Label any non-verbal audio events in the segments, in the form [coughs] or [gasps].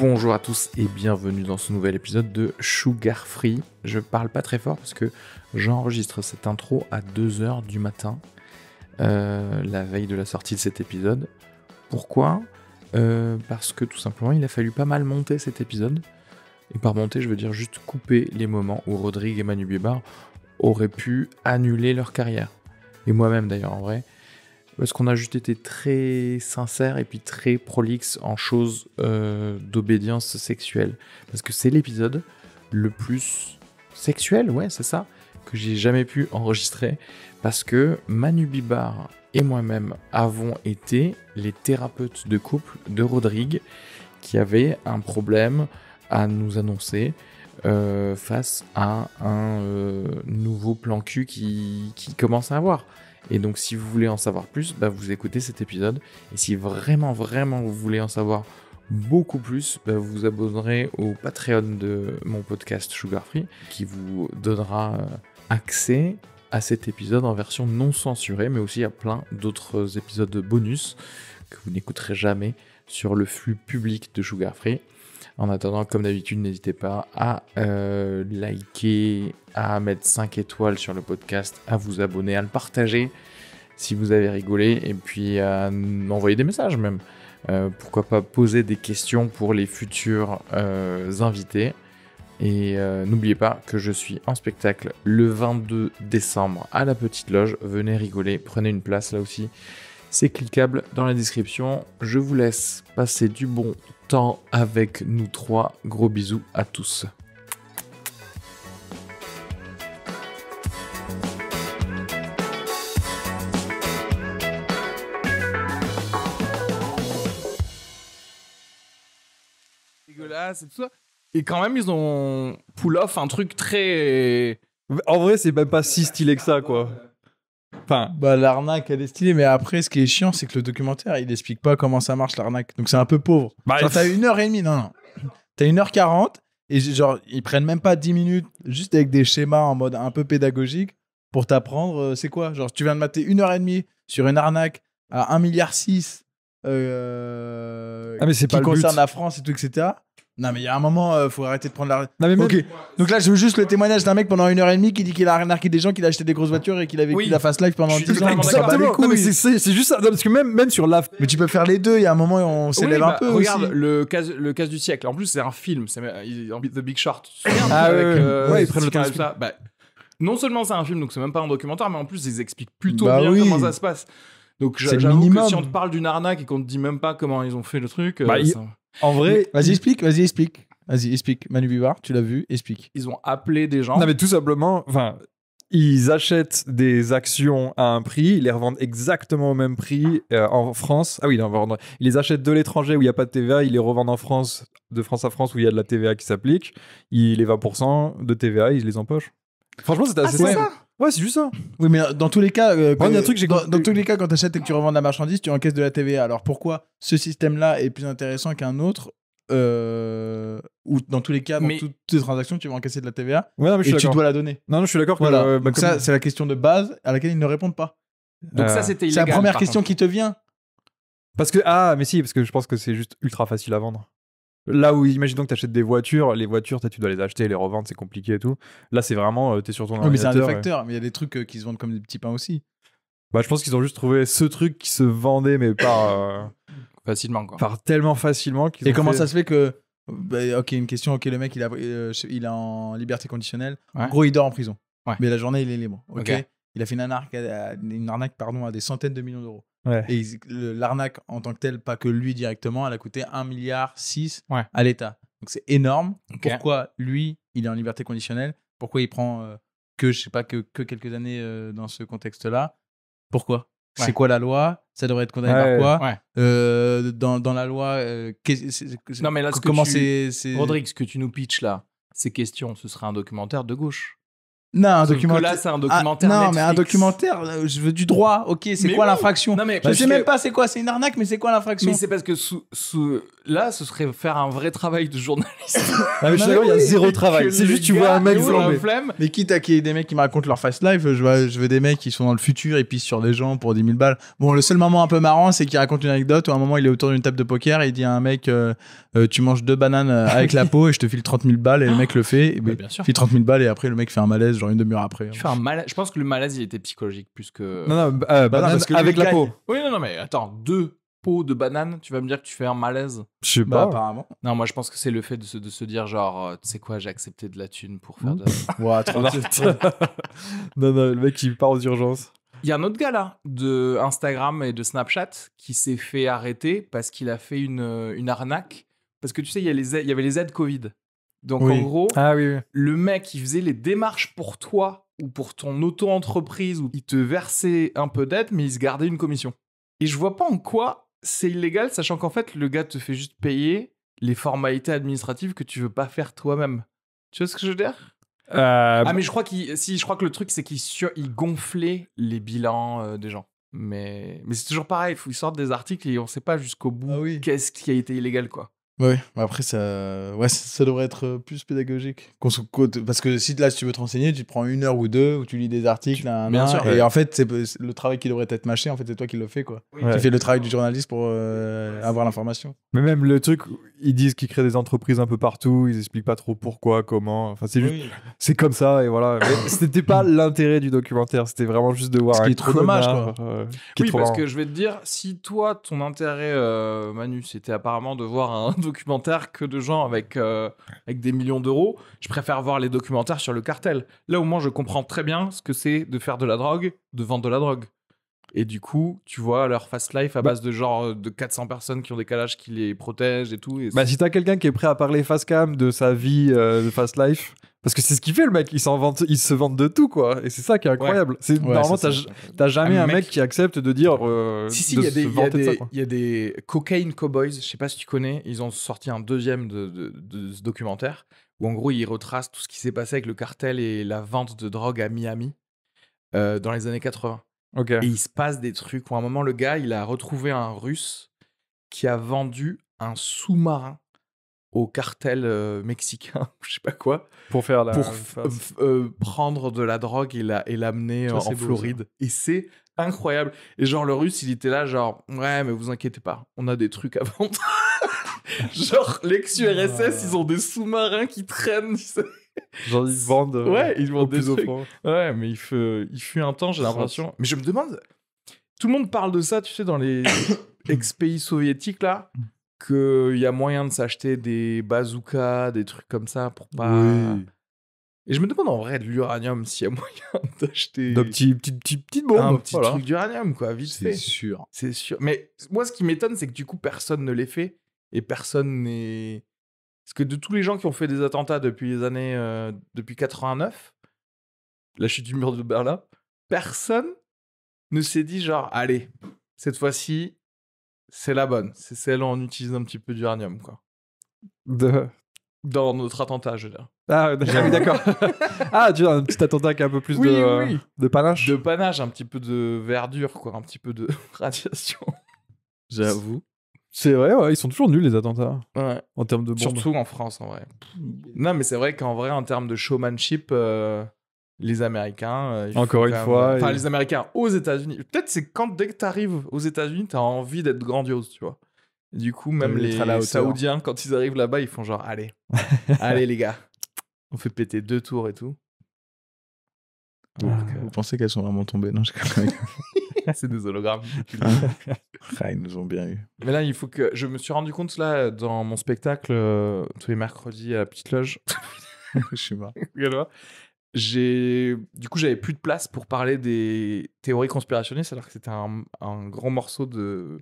Bonjour à tous et bienvenue dans ce nouvel épisode de Sugar Free. Je parle pas très fort parce que j'enregistre cette intro à 2h du matin, euh, la veille de la sortie de cet épisode. Pourquoi euh, Parce que tout simplement il a fallu pas mal monter cet épisode. Et par monter, je veux dire juste couper les moments où Rodrigue et Manu Bibar auraient pu annuler leur carrière. Et moi-même d'ailleurs en vrai parce qu'on a juste été très sincère et puis très prolixe en choses euh, d'obédience sexuelle. Parce que c'est l'épisode le plus sexuel, ouais, c'est ça, que j'ai jamais pu enregistrer. Parce que Manu Bibar et moi-même avons été les thérapeutes de couple de Rodrigue qui avait un problème à nous annoncer. Euh, face à un euh, nouveau plan cul qui, qui commence à avoir. Et donc si vous voulez en savoir plus, bah, vous écoutez cet épisode. Et si vraiment, vraiment vous voulez en savoir beaucoup plus, vous bah, vous abonnerez au Patreon de mon podcast Sugar Free, qui vous donnera euh, accès à cet épisode en version non censurée, mais aussi à plein d'autres épisodes bonus que vous n'écouterez jamais sur le flux public de Sugar Free. En attendant, comme d'habitude, n'hésitez pas à euh, liker, à mettre 5 étoiles sur le podcast, à vous abonner, à le partager si vous avez rigolé, et puis à m'envoyer des messages même. Euh, pourquoi pas poser des questions pour les futurs euh, invités. Et n'oubliez pas que je suis en spectacle le 22 décembre à la Petite Loge. Venez rigoler, prenez une place là aussi. C'est cliquable dans la description. Je vous laisse passer du bon avec nous trois. Gros bisous à tous. Dégueulasse et tout Et quand même, ils ont pull off un truc très. En vrai, c'est même pas si stylé que ça, quoi bah, l'arnaque, elle est stylée, mais après, ce qui est chiant, c'est que le documentaire, il explique pas comment ça marche l'arnaque. Donc, c'est un peu pauvre. Bah, t'as une heure et demie, non, non. T'as une heure quarante, et genre, ils prennent même pas dix minutes, juste avec des schémas en mode un peu pédagogique pour t'apprendre euh, c'est quoi. Genre, tu viens de mater une heure et demie sur une arnaque à 1,6 milliard six euh, ah, mais c'est qui concerne la France et tout, etc. Non, mais il y a un moment, il euh, faut arrêter de prendre la. Non, mais Donc là, je veux juste le témoignage d'un mec pendant une heure et demie qui dit qu'il a arnaqué des gens, qu'il a acheté des grosses voitures et qu'il a vécu la face life pendant 10 ans. c'est- juste ça. parce que même, même sur la. Mais tu peux faire les deux, il y a un moment, on s'élève un bah, peu. regarde le cas le casse du siècle. En plus, c'est un film, c'est The Big Short. ouais, le temps non seulement c'est un film, donc c'est même pas un documentaire, mais en plus ils expliquent plutôt bah bien comment ça se passe. Donc si on te parle d'une arnaque et qu'on te dit même pas comment ils ont fait le truc, euh, bah, en vrai. Vas-y, explique, vas-y, explique. Vas-y, explique. Manu Bivard, tu l'as vu, explique. Ils ont appelé des gens. Non, mais tout simplement, enfin, ils achètent des actions à un prix, ils les revendent exactement au même prix euh, en France. Ah oui, ils les achètent de l'étranger où il n'y a pas de TVA, ils les revendent en France, de France à France où il y a de la TVA qui s'applique. Il pour 20% de TVA, ils les empochent. Franchement, c'est assez ah, simple. Ouais, c'est juste ça. Oui, mais dans tous les cas, euh, ouais, truc, dans, dans, tous les cas, quand achètes et que tu revends de la marchandise, tu encaisses de la TVA. Alors pourquoi ce système-là est plus intéressant qu'un autre euh, ou dans tous les cas, dans toutes tes transactions, tu vas encaisser de la TVA et tu dois la donner. Non, non, je suis d'accord. Voilà. Euh, bah, ça, c'est la question de base à laquelle ils ne répondent pas. Donc ça, euh, c'était C'est la première question qui te vient. Parce que ah, mais si, parce que je pense que c'est juste ultra facile à vendre. Là où, imaginons que tu achètes des voitures, les voitures, tu dois les acheter, les revendre, c'est compliqué et tout. Là, c'est vraiment, euh, t'es tu es sur ton oui, mais c'est un facteur, mais il y a des trucs euh, qui se vendent comme des petits pains aussi. Bah, je pense qu'ils ont juste trouvé ce truc qui se vendait, mais pas euh, [coughs] Facilement, quoi. par tellement facilement. Et comment ça se fait que. Bah, ok, une question. Ok, le mec, il, a, il est en liberté conditionnelle. En gros, il dort en prison. Mais la journée, il est libre. Ok il a fait une arnaque, à, pardon, à des centaines de millions d'euros. Et l'arnaque en tant que telle, pas que lui directement, elle a coûté 1,6 milliard à l'État. Donc c'est énorme. Pourquoi lui, il est en liberté conditionnelle Pourquoi il prend euh, que je sais pas que, que quelques années euh, dans ce contexte-là Pourquoi C'est quoi la loi Ça devrait être condamné par quoi euh, dans, la loi, non mais là, comment c'est Rodrigue, ce que tu nous pitches là, ces questions, ce sera un documentaire de gauche. Non, un documentaire. là, c'est un ah, documentaire. non, mais un documentaire, euh, je veux du droit. Ok, c'est quoi l'infraction Je sais même pas c'est quoi, c'est une arnaque, mais c'est quoi l'infraction Mais c'est parce que là, ce serait faire un vrai travail de journaliste. non, [laughs] ah, mais il y a zéro travail. C'est juste, tu vois un mec flamber. Mais quitte à qu'il y ait des mecs qui me racontent leur fast life, je veux, je veux des mecs qui sont dans le futur et pissent sur des gens pour 10 000 balles. Bon, le seul moment un peu marrant, c'est qu'il raconte une anecdote où à un moment, il est autour d'une table de poker et il dit à un mec, euh, euh, tu manges deux bananes euh, avec la peau et je te file 30 000 balles et le mec le fait. Et ah, bien sûr. File 30 000 balles et après le mec fait un malaise, genre une demi-heure après. Je pense que le malaise il était psychologique plus Non, non, bah, euh, avec la peau. Oui, non, non, mais attends, deux peaux de banane, tu vas me dire que tu fais un malaise Je sais bah, pas. apparemment. Non, moi je pense que c'est le fait de se, dire genre, tu sais quoi, j'ai accepté de la thune pour faire de. [laughs] Ouah, [laughs] non, non, le mec il part aux urgences. Il y a un autre gars là, de Instagram et de Snapchat, qui s'est fait arrêter parce qu'il a fait une arnaque parce que tu sais, il y, avait les aides Covid. Donc en gros, ah le mec, il faisait les démarches pour toi ou pour ton auto-entreprise, il te versait un peu d'aide, mais il se gardait une commission. Et je vois pas en quoi c'est illégal, sachant qu'en fait, le gars te fait juste payer les formalités administratives que tu veux pas faire toi-même. Tu vois ce que je veux dire euh, Ah mais je crois si je crois que le truc c'est qu'il gonflait les bilans euh, des gens. Mais mais c'est toujours pareil, ils sortent des articles et on sait pas jusqu'au bout ah qu'est-ce qui a été illégal quoi. Oui, bah, après, ça, ouais, ça devrait être euh, plus pédagogique. Parce que si là, si tu veux te renseigner, tu prends une heure ou deux, où tu lis des articles, Bien sûr, et en fait, c'est le travail qui devrait être mâché, en fait, c'est toi qui le fais, quoi. Tu fais le travail du journaliste pour euh, avoir l'information. Mais même le truc, ils disent qu'ils créent des entreprises un peu partout, ils expliquent pas trop pourquoi, comment. Enfin, c'est c'est comme ça, et voilà. [coughs] c'était pas l'intérêt du documentaire, c'était vraiment juste de voir. Ce trop dommage, oui, parce que je vais te dire, si toi, ton intérêt, euh, Manu, c'était apparemment de voir un documentaires que de gens avec, euh, avec des millions d'euros. Je préfère voir les documentaires sur le cartel. Là, au moins, je comprends très bien ce que c'est de faire de la drogue, de vendre de la drogue. Et du coup, tu vois leur fast life à bah base de genre euh, de 400 personnes qui ont des calages qui les protègent et tout. bah, si t'as quelqu'un qui est prêt à parler fast cam de sa vie euh, de fast life, parce que c'est ce qu'il fait le mec, il il se vante de tout quoi. Et c'est ça qui est incroyable. normalement t'as jamais un mec, qui accepte de dire. Euh, si si, il y, y, a des cocaine cowboys. Je sais pas si tu connais. Ils ont sorti un deuxième de, ce documentaire où en gros ils retracent tout ce qui s'est passé avec le cartel et la vente de drogue à Miami dans les années 80. Ok. Et il se passe des trucs. Où à un moment, le gars, il a retrouvé un russe qui a vendu un sous-marin au cartel euh, mexicain, [laughs] je sais pas quoi. Pour faire Pour euh, euh, prendre de la drogue et l'amener la, et en Floride. et c'est incroyable. Et genre, le russe, il était là, genre, ouais, mais vous inquiétez pas, on a des trucs à vendre. [laughs] genre, l'ex-URSS, ils ont des sous-marins qui traînent, [laughs] tu sais [laughs] Genre, ils vendent. Euh, ouais, ils des Ouais, mais il fut, il fut un temps, j'ai l'impression. Mais je me demande. Tout le monde parle de ça, tu sais, dans les [coughs] ex-pays soviétiques, là, qu'il y a moyen de s'acheter des bazookas, des trucs comme ça pour pas. Et je me demande en vrai de l'uranium s'il y a moyen [laughs] d'acheter. Des petites Un petit truc d'uranium, quoi, vite fait. C'est sûr. C'est sûr. Mais moi, ce qui m'étonne, c'est que du coup, personne ne les fait et personne n'est parce que de tous les gens qui ont fait des attentats depuis les années. Euh, depuis 89, la chute du mur de Berlin, personne ne s'est dit genre, allez, cette fois-ci, c'est la bonne. C'est celle où on utilise un petit peu d'uranium, quoi. De... Dans notre attentat, je veux dire. Ah, [laughs] d'accord. [laughs] ah, tu as un petit attentat qui a un peu plus de, euh, de panache. De panache, un petit peu de verdure, quoi, un petit peu de [laughs] radiation. J'avoue. C'est vrai, ouais, ils sont toujours nuls les attentats. Ouais. En termes de Surtout en France, en vrai. Mm. Non, mais c'est vrai qu'en vrai, en termes de showmanship, euh, les Américains. Euh, Encore une fois, Enfin, les Américains aux États-Unis. Peut-être c'est quand dès que t'arrives aux États-Unis, t'as envie d'être grandiose, tu vois. Du coup, même les Saoudiens, quand ils arrivent là-bas, ils font genre, allez, [laughs] allez les gars, on fait péter deux tours et tout. Vous, euh, pensez qu'elles sont vraiment tombées Non, je [laughs] [laughs] c'est des hologrammes. [laughs] Ah, ils nous ont bien eu. Mais là, il faut que. Je me suis rendu compte, là, dans mon spectacle, euh, tous les mercredis à la petite loge. [laughs] Je suis mort. J'ai. Du coup, j'avais plus de place pour parler des théories conspirationnistes, alors que c'était un, un grand morceau de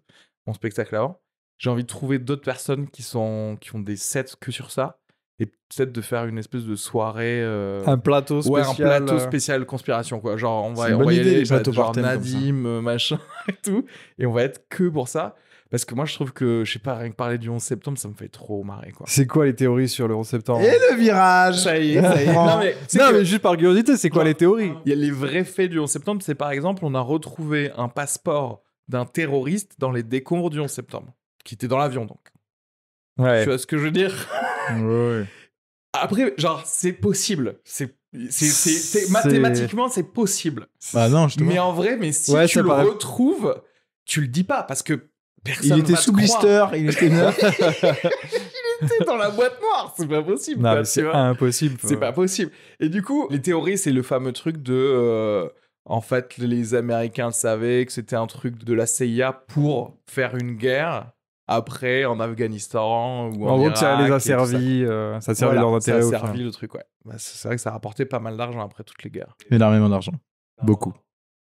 mon spectacle avant. J'ai envie de trouver d'autres personnes qui, sont... qui ont des sets que sur ça et peut-être de faire une espèce de soirée euh, un plateau spécial ouais, un plateau euh. spécial conspiration quoi genre on va, on y les Nadim machin et tout et on va être que pour ça parce que moi je trouve que je sais pas rien que parler du 11 septembre ça me fait trop marrer quoi c'est quoi les théories sur le 11 septembre et le virage ça y est, [laughs] ça y est. non, mais, non mais, juste par curiosité c'est quoi les théories il y a les vrais faits du 11 septembre c'est par exemple on a retrouvé un passeport d'un terroriste dans les décombres du 11 septembre qui était dans l'avion donc ouais. tu vois ce que je veux dire après, genre, c'est possible. C'est mathématiquement, c'est possible. Bah non, Mais en vrai, mais si tu le retrouves, tu le dis pas parce que personne. Il était sous blister, il était [laughs] il était dans la boîte noire, c'est pas possible. Non, c'est impossible. C'est pas possible. Et du coup, les théories, c'est le fameux truc de. Euh, en fait, les Américains savaient que c'était un truc de la CIA pour faire une guerre après en Afghanistan ou en, en gros, ça les a servis, euh, ça a servi voilà, leurs intérêts. Ça a servi le truc, ouais. Bah, c'est vrai que ça a rapporté pas mal d'argent après toutes les guerres. Énormément d'argent, ah. beaucoup.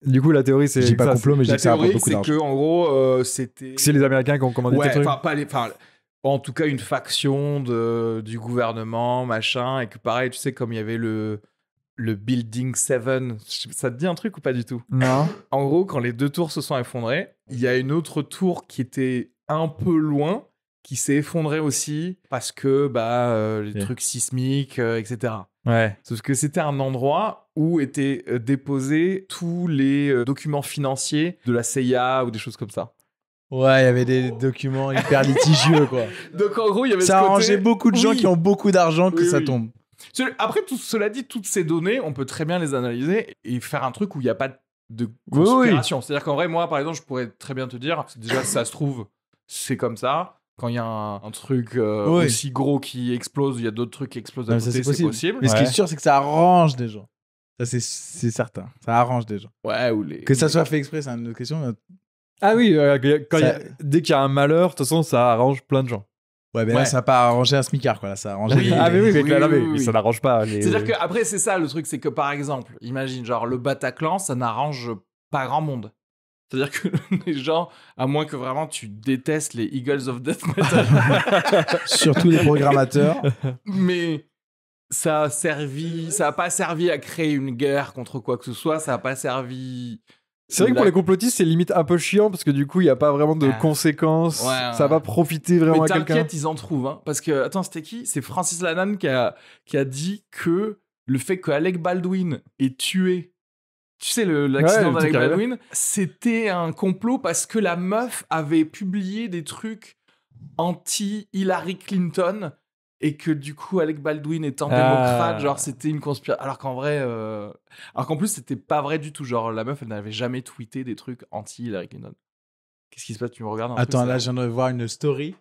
Du coup, la théorie, c'est. J'ai pas complot, mais j'ai que ça rapporté beaucoup d'argent. c'est que en gros, euh, c'était. C'est les Américains qui ont commandé ouais, enfin, pas les. Enfin, en tout cas, une faction de, du gouvernement, machin, et que pareil, tu sais, comme il y avait le le Building 7. Ça te dit un truc ou pas du tout Non. en gros, quand les deux tours se sont effondrées, il y a une autre tour qui était un peu loin qui s'est effondré aussi parce que bah euh, les trucs sismiques euh, etc ouais sauf que c'était un endroit où étaient euh, déposés tous les documents financiers de la CIA ou des choses comme ça Ouais, il y avait des documents hyper litigieux, quoi. [laughs] Donc, en gros, il y avait Ça a beaucoup de gens qui ont beaucoup d'argent que ça tombe. Après, tout cela dit, toutes ces données, on peut très bien les analyser et faire un truc où il n'y a pas de conspiration. C'est-à-dire qu'en vrai, moi, par exemple, je pourrais très bien te dire, déjà, ça se trouve, c'est comme ça. Quand il y a un, truc euh, aussi gros qui explose, il y a d'autres trucs qui explosent à côté, c'est possible. Mais ce qui est sûr, c'est que ça arrange des gens. Ça, c'est certain. Ça arrange des gens. Ouais, Que ça soit fait exprès, c'est une autre question. Ah oui, euh, quand dès qu'il y a un malheur, de toute façon, ça arrange plein de gens. Ouais, mais ça n'a pas arrangé un smicard, quoi. ça ça n'arrange pas. Les... C'est-à-dire que, après, c'est ça le truc, c'est que par exemple, imagine, genre, le Bataclan, ça n'arrange pas grand monde. C'est-à-dire que [laughs] les gens, à moins que vraiment tu détestes les Eagles of Death Metal. [laughs] Surtout les programmateurs. Mais ça a servi, ça pas servi à créer une guerre contre quoi que ce soit, ça n'a pas servi. C'est vrai que pour les complotistes, c'est limite un peu chiant parce que du coup, il n'y a pas vraiment de ah. conséquences. Ça va pas profiter vraiment à quelqu'un. T'inquiète, ils en trouvent. Hein. parce que, attends, c'était qui C'est Francis Lannan qui a, qui a dit que le fait que Alec Baldwin ait tué tu sais, l'accident d'Alec Baldwin, c'était un complot parce que la meuf avait publié des trucs anti-Hillary Clinton et que du coup Alec Baldwin étant ah. démocrate, genre c'était une conspiration. Alors qu'en vrai, euh, alors qu'en plus c'était pas vrai du tout. Genre la meuf, elle n'avait jamais tweeté des trucs anti Hillary Clinton. Qu'est-ce qui se passe Tu me regardes un Attends, là, j'en voir une story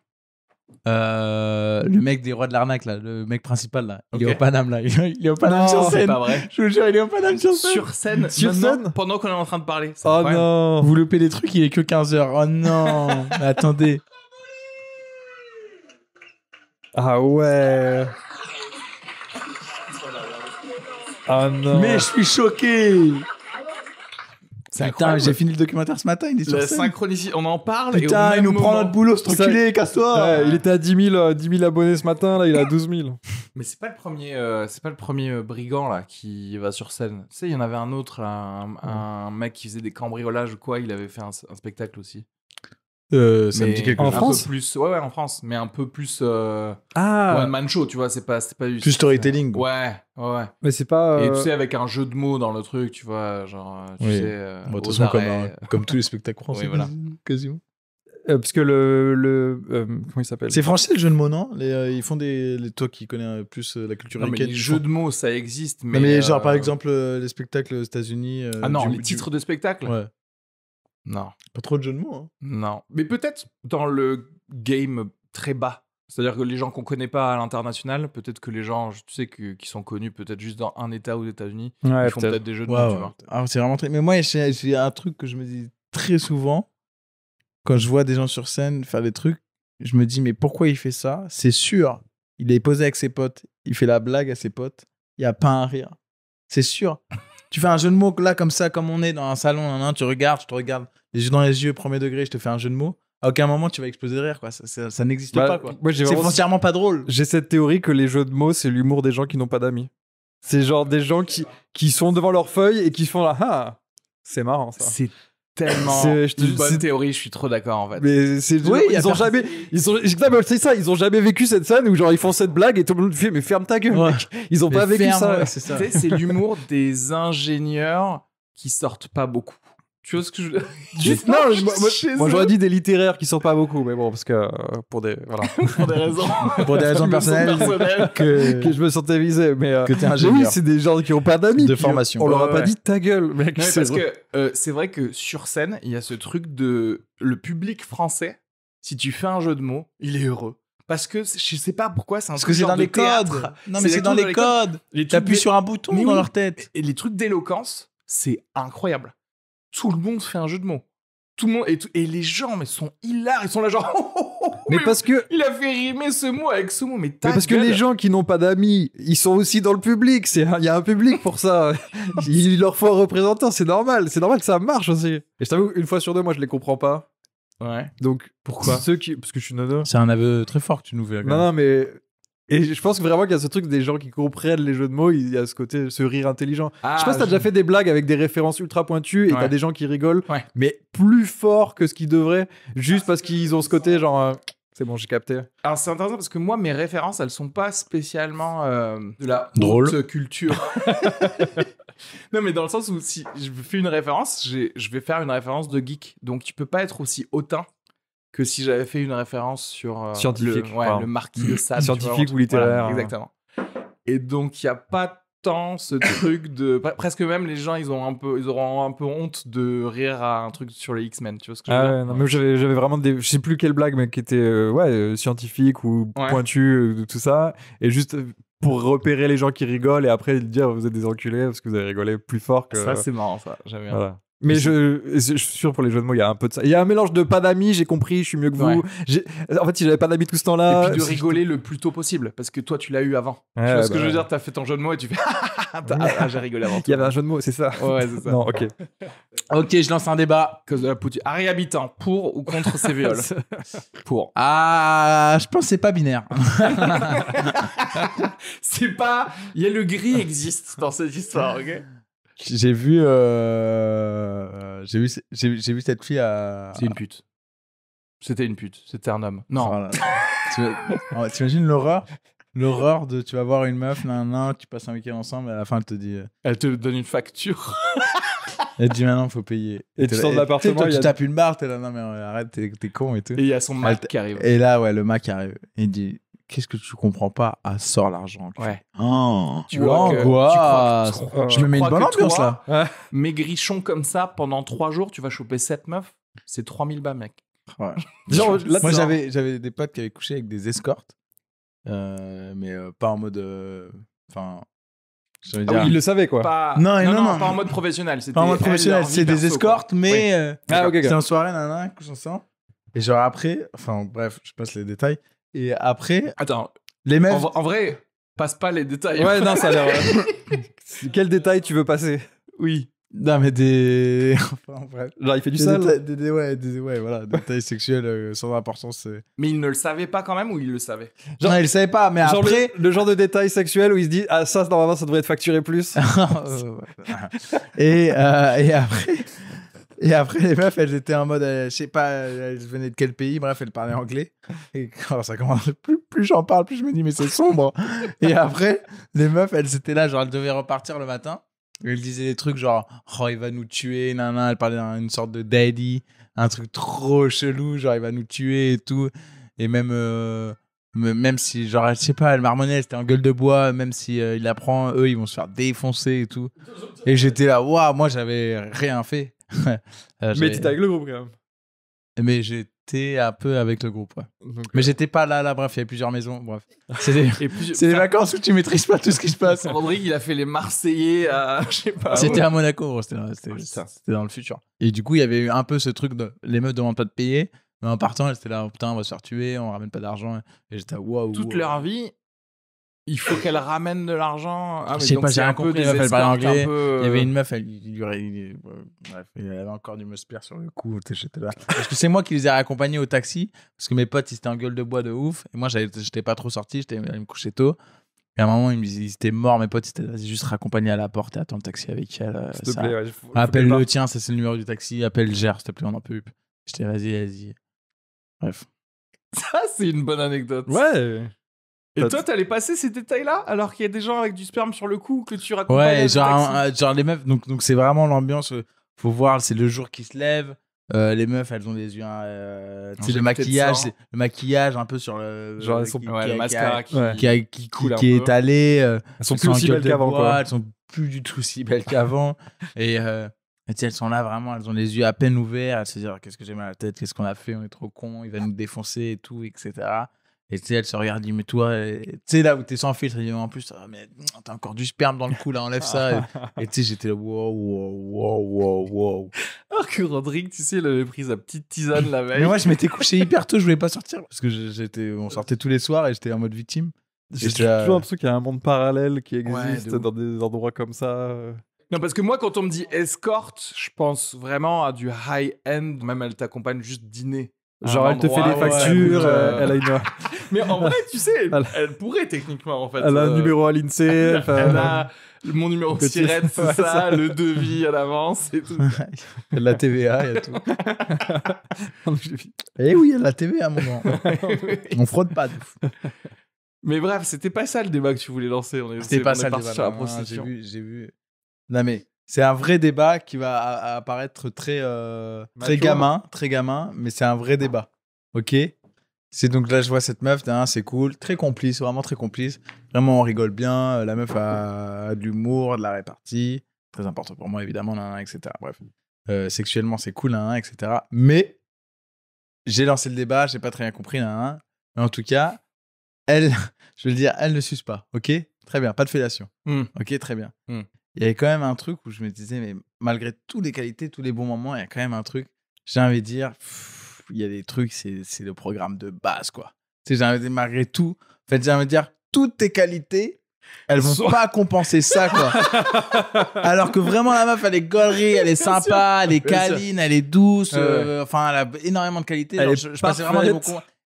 euh, le mec des rois de l'arnaque là, le mec principal là, il est au Paname là, il est au Paname sur scène. vrai. Je vous jure, il est au Paname sur scène. Sur scène, sur scène pendant qu'on est en train de parler. oh non, vous loupez des trucs, il est que 15h. Oh non, [laughs] Mais attendez. Ah ouais. Ah non. Mais je suis choqué. Putain, j'ai fini le documentaire ce matin, il est sur scène. on en parle. Putain, il nous prend notre boulot, ce casse-toi il était à 10 000, euh, abonnés ce matin, là il est à 12 000. [laughs] Mais c'est pas le premier, euh, pas le premier euh, brigand là qui va sur scène. Tu sais, il y en avait un autre, un, mec qui faisait des cambriolages ou quoi. Il avait fait un spectacle aussi. Euh, ça me dit quelque en chose. France, plus, ouais, ouais, en France, mais un peu plus euh, ah. one man show, tu vois, c'est pas, c'est pas plus euh, storytelling. Ouais, ouais, Mais c'est pas. Et tu sais, avec un jeu de mots dans le truc, tu vois, genre, tu sais. comme, comme tous les spectacles [laughs] français, voilà. quasiment. parce que le, le comment il s'appelle C'est français le jeu de mots, non Ils font des les toi qui connais plus la culture américaine. Le les de mots, ça existe, mais, genre par exemple les spectacles aux États-Unis. ah non, les titres de spectacles. Ouais. Non. Pas trop de jeux de mots. Hein. Non. Mais peut-être dans le game très bas. C'est-à-dire que les gens qu'on connaît pas à l'international, peut-être que les gens, tu sais, qui sont connus peut-être juste dans un État aux États-Unis, font peut-être des jeux de mots. Ah, c'est vraiment très... Mais moi, c'est un truc que je me dis très souvent quand je vois des gens sur scène faire des trucs. Je me dis, mais pourquoi il fait ça C'est sûr, il est posé avec ses potes, il fait la blague à ses potes, il n'y a pas un rire. C'est sûr tu fais un jeu de mots là comme ça, comme on est dans un salon, tu regardes, je te regarde les yeux dans les yeux, premier degré, je te fais un jeu de mots. À aucun moment tu vas exploser de rire, quoi. Ça, n'existe bah, pas, quoi. c'est foncièrement pas drôle. J'ai cette théorie que les jeux de mots, c'est l'humour des gens qui n'ont pas d'amis. C'est genre des gens qui, qui sont devant leur feuille et qui font là, ah, ah, c'est marrant ça. C'est tellement je une bonne théorie, je suis trop d'accord en fait. Mais c'est oui, ils, ont jamais ils ont c'est ça, ils ont jamais vécu cette scène où genre ils font cette blague et tout le monde fait mais ferme ta gueule Ils ont pas vécu ça. c'est l'humour des ingénieurs qui sortent pas beaucoup. Tu vois ce que je Juste, [laughs] non, je, moi, moi j'aurais dit des littéraires qui sont pas beaucoup, mais bon, parce que euh, pour des voilà. [laughs] des raisons [laughs] pour des raisons personnelles, que... je me sentais visé, euh, mais Oui, hein. c'est des gens qui ont pas d'amis, de formation. On, ne leur a pas dit ta gueule, parce que euh, c'est vrai que sur scène, il y a ce truc de le public français. Si tu fais un jeu de mots, il est heureux. Parce que je sais pas pourquoi, c'est un Parce que c'est dans les codes. Non, mais c'est dans les codes. appuies sur un bouton dans leur tête. Et les trucs d'éloquence, c'est incroyable tout le monde fait un jeu de mots. Tout le monde et, les gens mais sont hilares, ils sont là genre [laughs] oh, oh, oh, mais, parce que il a fait rimer ce mot avec ce mot mais, parce que les gens qui n'ont pas d'amis, ils sont aussi dans le public, c'est il y a un public pour ça. [laughs] il leur faut un représentant, c'est normal, c'est normal que ça marche aussi. Et je t'avoue une fois sur deux moi je les comprends pas. Ouais. Donc pourquoi ceux qui parce que je suis nano. C'est un aveu très fort que tu nous fais. Non non mais et je pense vraiment qu'il y a ce truc des gens qui comprennent les jeux de mots, il y a ce côté, ce rire intelligent. je ah, sais pas si t'as déjà fait des blagues avec des références ultra pointues et t'as des gens qui rigolent, mais plus fort que ce qu'ils devraient, juste parce qu'ils ont ce côté genre. Euh, c'est bon, j'ai capté. Alors c'est intéressant parce que moi, mes références, elles sont pas spécialement euh, de la culture. [laughs] [laughs] non, mais dans le sens où si je fais une référence, je vais faire une référence de geek. Donc tu peux pas être aussi hautain que si j'avais fait une référence sur euh, le, marquis de Sade, scientifique ou littéraire, hein. exactement. Et donc il y a pas tant ce [coughs] truc de presque même les gens ils ont un peu ils auront un peu honte de rire à un truc sur les X-Men, tu vois ce que je ah veux dire mais j'avais vraiment des je sais plus quelle blague mais qui était euh, ouais euh, scientifique ou pointue, tout ça et juste pour repérer les gens qui rigolent et après dire vous êtes des enculés parce que vous avez rigolé plus fort que ça c'est marrant ça j'aime bien mais je, suis sûr pour les jeux de mots, il y a un peu de ça. Il y a un mélange de pas d'amis, j'ai compris, je suis mieux que vous. En fait, si j'avais pas d'amis tout ce temps-là. Et puis de rigoler le plus tôt possible, parce que toi, tu l'as eu avant. tu vois ce que je veux bah dire T'as fait ton jeu de mots et tu fais. [laughs] Ah, ah, ah, ah, j'ai rigolé avant. Il y avait un jeu de mots, c'est ça Ouais, c'est ça. Non, ok. [laughs] ok, je lance un débat. Cause de la Habitant, pour ou contre ces viols [laughs] Pour. Ah, je pense que c'est pas binaire. c'est pas. Il y a le gris existe dans cette histoire, ok euh, euh, j'ai vu, j'ai vu, j'ai, vu cette fille à. C'est une pute. C'était une pute. C'était un homme. Non. tu imagines T'imagines l'horreur L'horreur de tu vas voir une meuf, nan, nan, tu passes un week-end ensemble, et à la fin elle te dit. Euh, elle te donne une facture. [laughs] Elle te dit maintenant faut payer. Et tu sors de l'appartement, Tu tapes une barre, t'es là, non mais arrête, t'es, con et tout. Et il y a son Mac qui arrive. Et là, ouais, le mec arrive. Il dit qu'est-ce que tu comprends pas à sort l'argent ouais. Hein, tu vois oh, que, ah, je me mets une bonne ambiance toi, là maigrichon comme ça pendant trois jours tu vas choper sept meufs c'est 3000 bas mec ouais. [laughs] [laughs] moi j'avais des potes qui avaient couché avec des escortes euh, mais euh, pas en mode euh, enfin ah oui, il le savait quoi. Non, non, non, pas en mode professionnel. Pas en mode professionnel, c'est des escortes, mais ah, c'est en soirée, nanana, couche ensemble. Et genre après, enfin bref, je passe les détails. Et après. Attends. Les mêmes En, vrai, passe pas les détails. Ouais, non, ça a l'air. [laughs] Quel détail tu veux passer Oui. Non, mais des. [laughs] enfin, vrai Genre, il fait du sale. Des, des, ouais, des, ouais, voilà, détails [laughs] sexuels euh, sans importance. Mais il ne le savait pas quand même ou il le savait Genre, non, il le savait pas, mais après. le, genre de détails sexuels où il se dit Ah, ça, normalement, ça devrait être facturé plus. et, euh, et après. Et après, les meufs, elles étaient en mode, euh, je sais pas, euh, elles venaient de quel pays, bref, elles parlaient anglais. Et quand ça commence, plus, plus j'en parle, plus je me dis, mais c'est sombre. et après, les meufs, elles étaient là, genre, elles devaient repartir le matin. Elles disaient des trucs genre, oh, il va nous tuer, nan, nan. Elles parlaient d'une sorte de daddy, un truc trop chelou, genre, il va nous tuer et tout. Et même. Euh, même si genre je sais pas elle marmonnait c'était en gueule de bois même si il apprend eux ils vont se faire défoncer et tout et j'étais là waouh moi j'avais rien fait [laughs] Euh, mais t'étais avec le groupe quand même. Mais j'étais un peu avec le groupe, ouais. Euh, mais j'étais pas là, bref, il y avait plusieurs maisons, bref. C'est des... [laughs] vacances où tu maîtrises pas tout ce qui se passe. Rodrigue, il a fait les Marseillais à, [laughs] je sais pas. C'était à Monaco, oh, c'était dans le futur. Et du coup, il y avait eu un peu ce truc de les meufs demandent pas de payer, mais en partant, elles étaient là, oh, putain, on va se faire tuer, on ramène pas d'argent. Et j'étais, waouh. Toute leur vie, il faut qu'elle ramène de l'argent. Ah, je sais pas, j'ai compris. Il y avait euh, une meuf, elle, il, bref, avait encore du muspire sur le cou. J'étais là. [laughs] parce que c'est moi qui les ai raccompagnés au taxi. Parce que mes potes, ils étaient en gueule de bois de ouf. Et moi, j'étais pas trop sorti. J'étais allé me coucher tôt. Et à un moment, ils étaient morts, mes potes, ils étaient juste raccompagnés à la porte et attends le taxi avec elle. Euh, s'il te plaît, appelle le tiens, ça c'est le numéro du taxi, appelle Ger. s'il te plaît, on en peut J'étais vas-y, vas-y. Bref. Ça, c'est une bonne anecdote. Ouais. Et toi, t'allais passer ces détails-là alors qu'il y a des gens avec du sperme sur le cou que tu racontes. Ouais, genre, genre les meufs. Donc, donc c'est vraiment l'ambiance. Euh, faut voir, c'est le jour qui se lève. Euh, les meufs, elles ont des yeux. Hein, euh, hein. C'est le maquillage, le maquillage un peu sur le. Genre, elles qui, le mascara qui, qui, est étalé. elles sont plus aussi belles qu'avant. Elles sont plus du tout si belles qu'avant. [laughs] et. elles sont là vraiment, elles ont les yeux à peine ouverts, Elles se disent, qu'est-ce que j'ai mal à la tête, qu'est-ce qu'on a fait, on est trop con, il va nous défoncer et tout, etc. Et tu sais, elle se regarde, dit, mais toi, tu sais, là où t'es sans filtre, dit, en plus, ah, mais ah, t'as encore du sperme dans le cou, là, enlève ça. [laughs] et tu sais, j'étais là, wow, wow, wow, wow, wow. Alors que Rodrigue, tu sais, il avait pris sa petite tisane la veille. mais moi, je m'étais couché hyper tôt, je voulais pas sortir parce que j'étais, on sortait tous les soirs et j'étais en mode victime. J'ai toujours l'impression qu'il y a un monde parallèle qui existe dans des endroits comme ça. Non, parce que moi, quand on me dit escorte, je pense vraiment à du high-end, même elle t'accompagne juste dîner. Genre, elle te fait des factures, euh, euh, elle a une. [laughs] Mais en vrai, tu sais, elle, pourrait techniquement, en fait. Elle a un euh, numéro à l'INSEE. Elle, enfin, a mon numéro de sirène, [laughs] c'est ça, le devis à l'avance la TVA, et tout. et [laughs] eh oui, il y a la TVA à un moment. On fraude pas. Mais bref, c'était pas ça le débat que tu voulais lancer. C'était pas ça le débat. J'ai vu, j'ai vu. Non mais c'est un vrai débat qui va apparaître très, euh, très gamin, très gamin, mais c'est un vrai débat. Ok C'est donc là, je vois cette meuf, c'est cool, très complice, vraiment très complice. Vraiment, on rigole bien, euh, la meuf a, de l'humour, de la répartie, très important pour moi, évidemment, etc. Bref, euh, sexuellement, c'est cool, etc. Mais j'ai lancé le débat, j'ai pas très bien compris, mais en tout cas, elle, [laughs] je veux dire, elle ne suce pas, ok Très bien, pas de fédération. Hmm. Ok, très bien. Hmm il y avait quand même un truc où je me disais, mais malgré toutes les qualités, tous les bons moments, il y a quand même un truc. J'ai envie de dire, il y a des trucs, c'est le programme de base, quoi. Tu sais, j'ai envie de dire, malgré tout, en fait, j'ai envie de dire, toutes tes qualités, elles vont pas compenser ça, quoi. [laughs] Alors que vraiment, la meuf, elle est gaulerie, elle est sympa, elle est câline, elle est douce, euh, enfin, elle a énormément de qualités. je, je passais vraiment des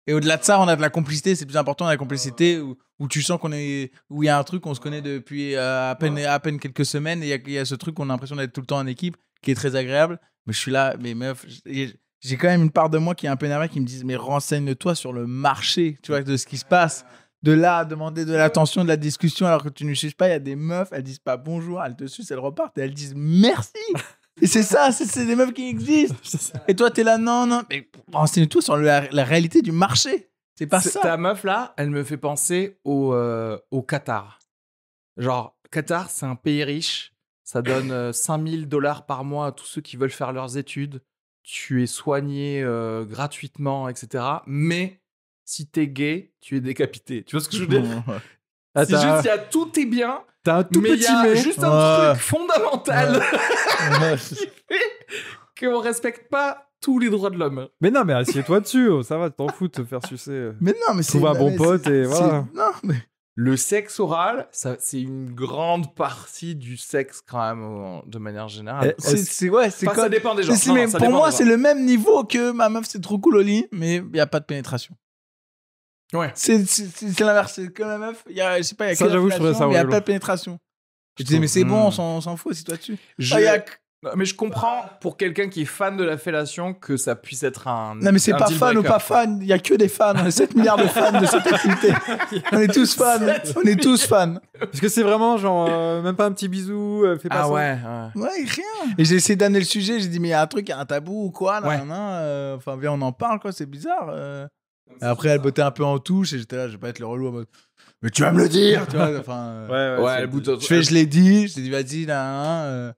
et au-delà de ça, on a de la complicité, c'est plus important, la complicité où, tu sens qu'on est, où il y a un truc, on se connaît depuis euh, à, peine, à peine quelques semaines, et il y, a ce truc, on a l'impression d'être tout le temps en équipe, qui est très agréable. Mais je suis là, mais meufs, j'ai quand même une part de moi qui est un peu énervée, qui me disent mais renseigne-toi sur le marché, tu vois, de ce qui se passe. De là à demander de l'attention, de la discussion, alors que tu ne suces pas, il y a des meufs, elles disent pas bonjour, elles te sucent, elles repartent, et elles disent merci. [laughs] Et c'est ça, c'est des meufs qui existent. Et toi, t'es là, non, non. Mais pensez-nous tous sur la, réalité du marché. C'est pas ça. Ta meuf là, elle me fait penser au, euh, au Qatar. Genre, Qatar, c'est un pays riche. Ça donne 5000 euh, dollars par mois à tous ceux qui veulent faire leurs études. Tu es soigné euh, gratuitement, etc. Mais si t'es gay, tu es décapité. Tu vois ce que je veux dire ah, c'est juste, il y a tout est bien. T'as un tout mais petit y a juste un truc fondamental que [laughs] qui fait qu'on respecte pas tous les droits de l'homme. Mais non, mais assieds-toi dessus, oh, ça va, t'en fous de te faire sucer. Mais non, mais c'est. Trouve un bon pote et voilà. Non, mais. Le sexe oral, c'est une grande partie du sexe quand même de manière générale. Eh, c'est ouais, c'est Ça dépend des gens. pour moi, c'est le même niveau que ma meuf, c'est trop cool au lit, mais il n'y a pas de pénétration. Ouais. C'est l'inverse. C'est comme la meuf. Y a, je sais pas, il y a n'y a pas de pénétration. Je, disais, mais c'est bon, on hmm. s'en fout, c'est toi dessus. Ah, mais je comprends pour quelqu'un qui est fan de la fellation que ça puisse être un. Non, mais c'est pas fan ou pas fan. Il y a que des fans. 7 milliards de fans de cette [laughs] activité. on est tous fans. On est tous fans. Parce que c'est vraiment genre, euh, même pas un petit bisou, euh, fait pas ah, ouais, ouais. rien. Et j'ai essayé d'amener le sujet. J'ai dit, mais il y a un truc, il y a un tabou ou quoi. Euh, enfin, viens, on en parle, quoi. C'est bizarre après, elle bottait un peu en touche et j'étais là, je vais pas être le relou en mode. Mais tu vas me le dire, tu vois. Enfin, euh. ouais, ouais, ouais, fais, je l'ai dit, je t'ai dit, vas-y, là. Hein, euh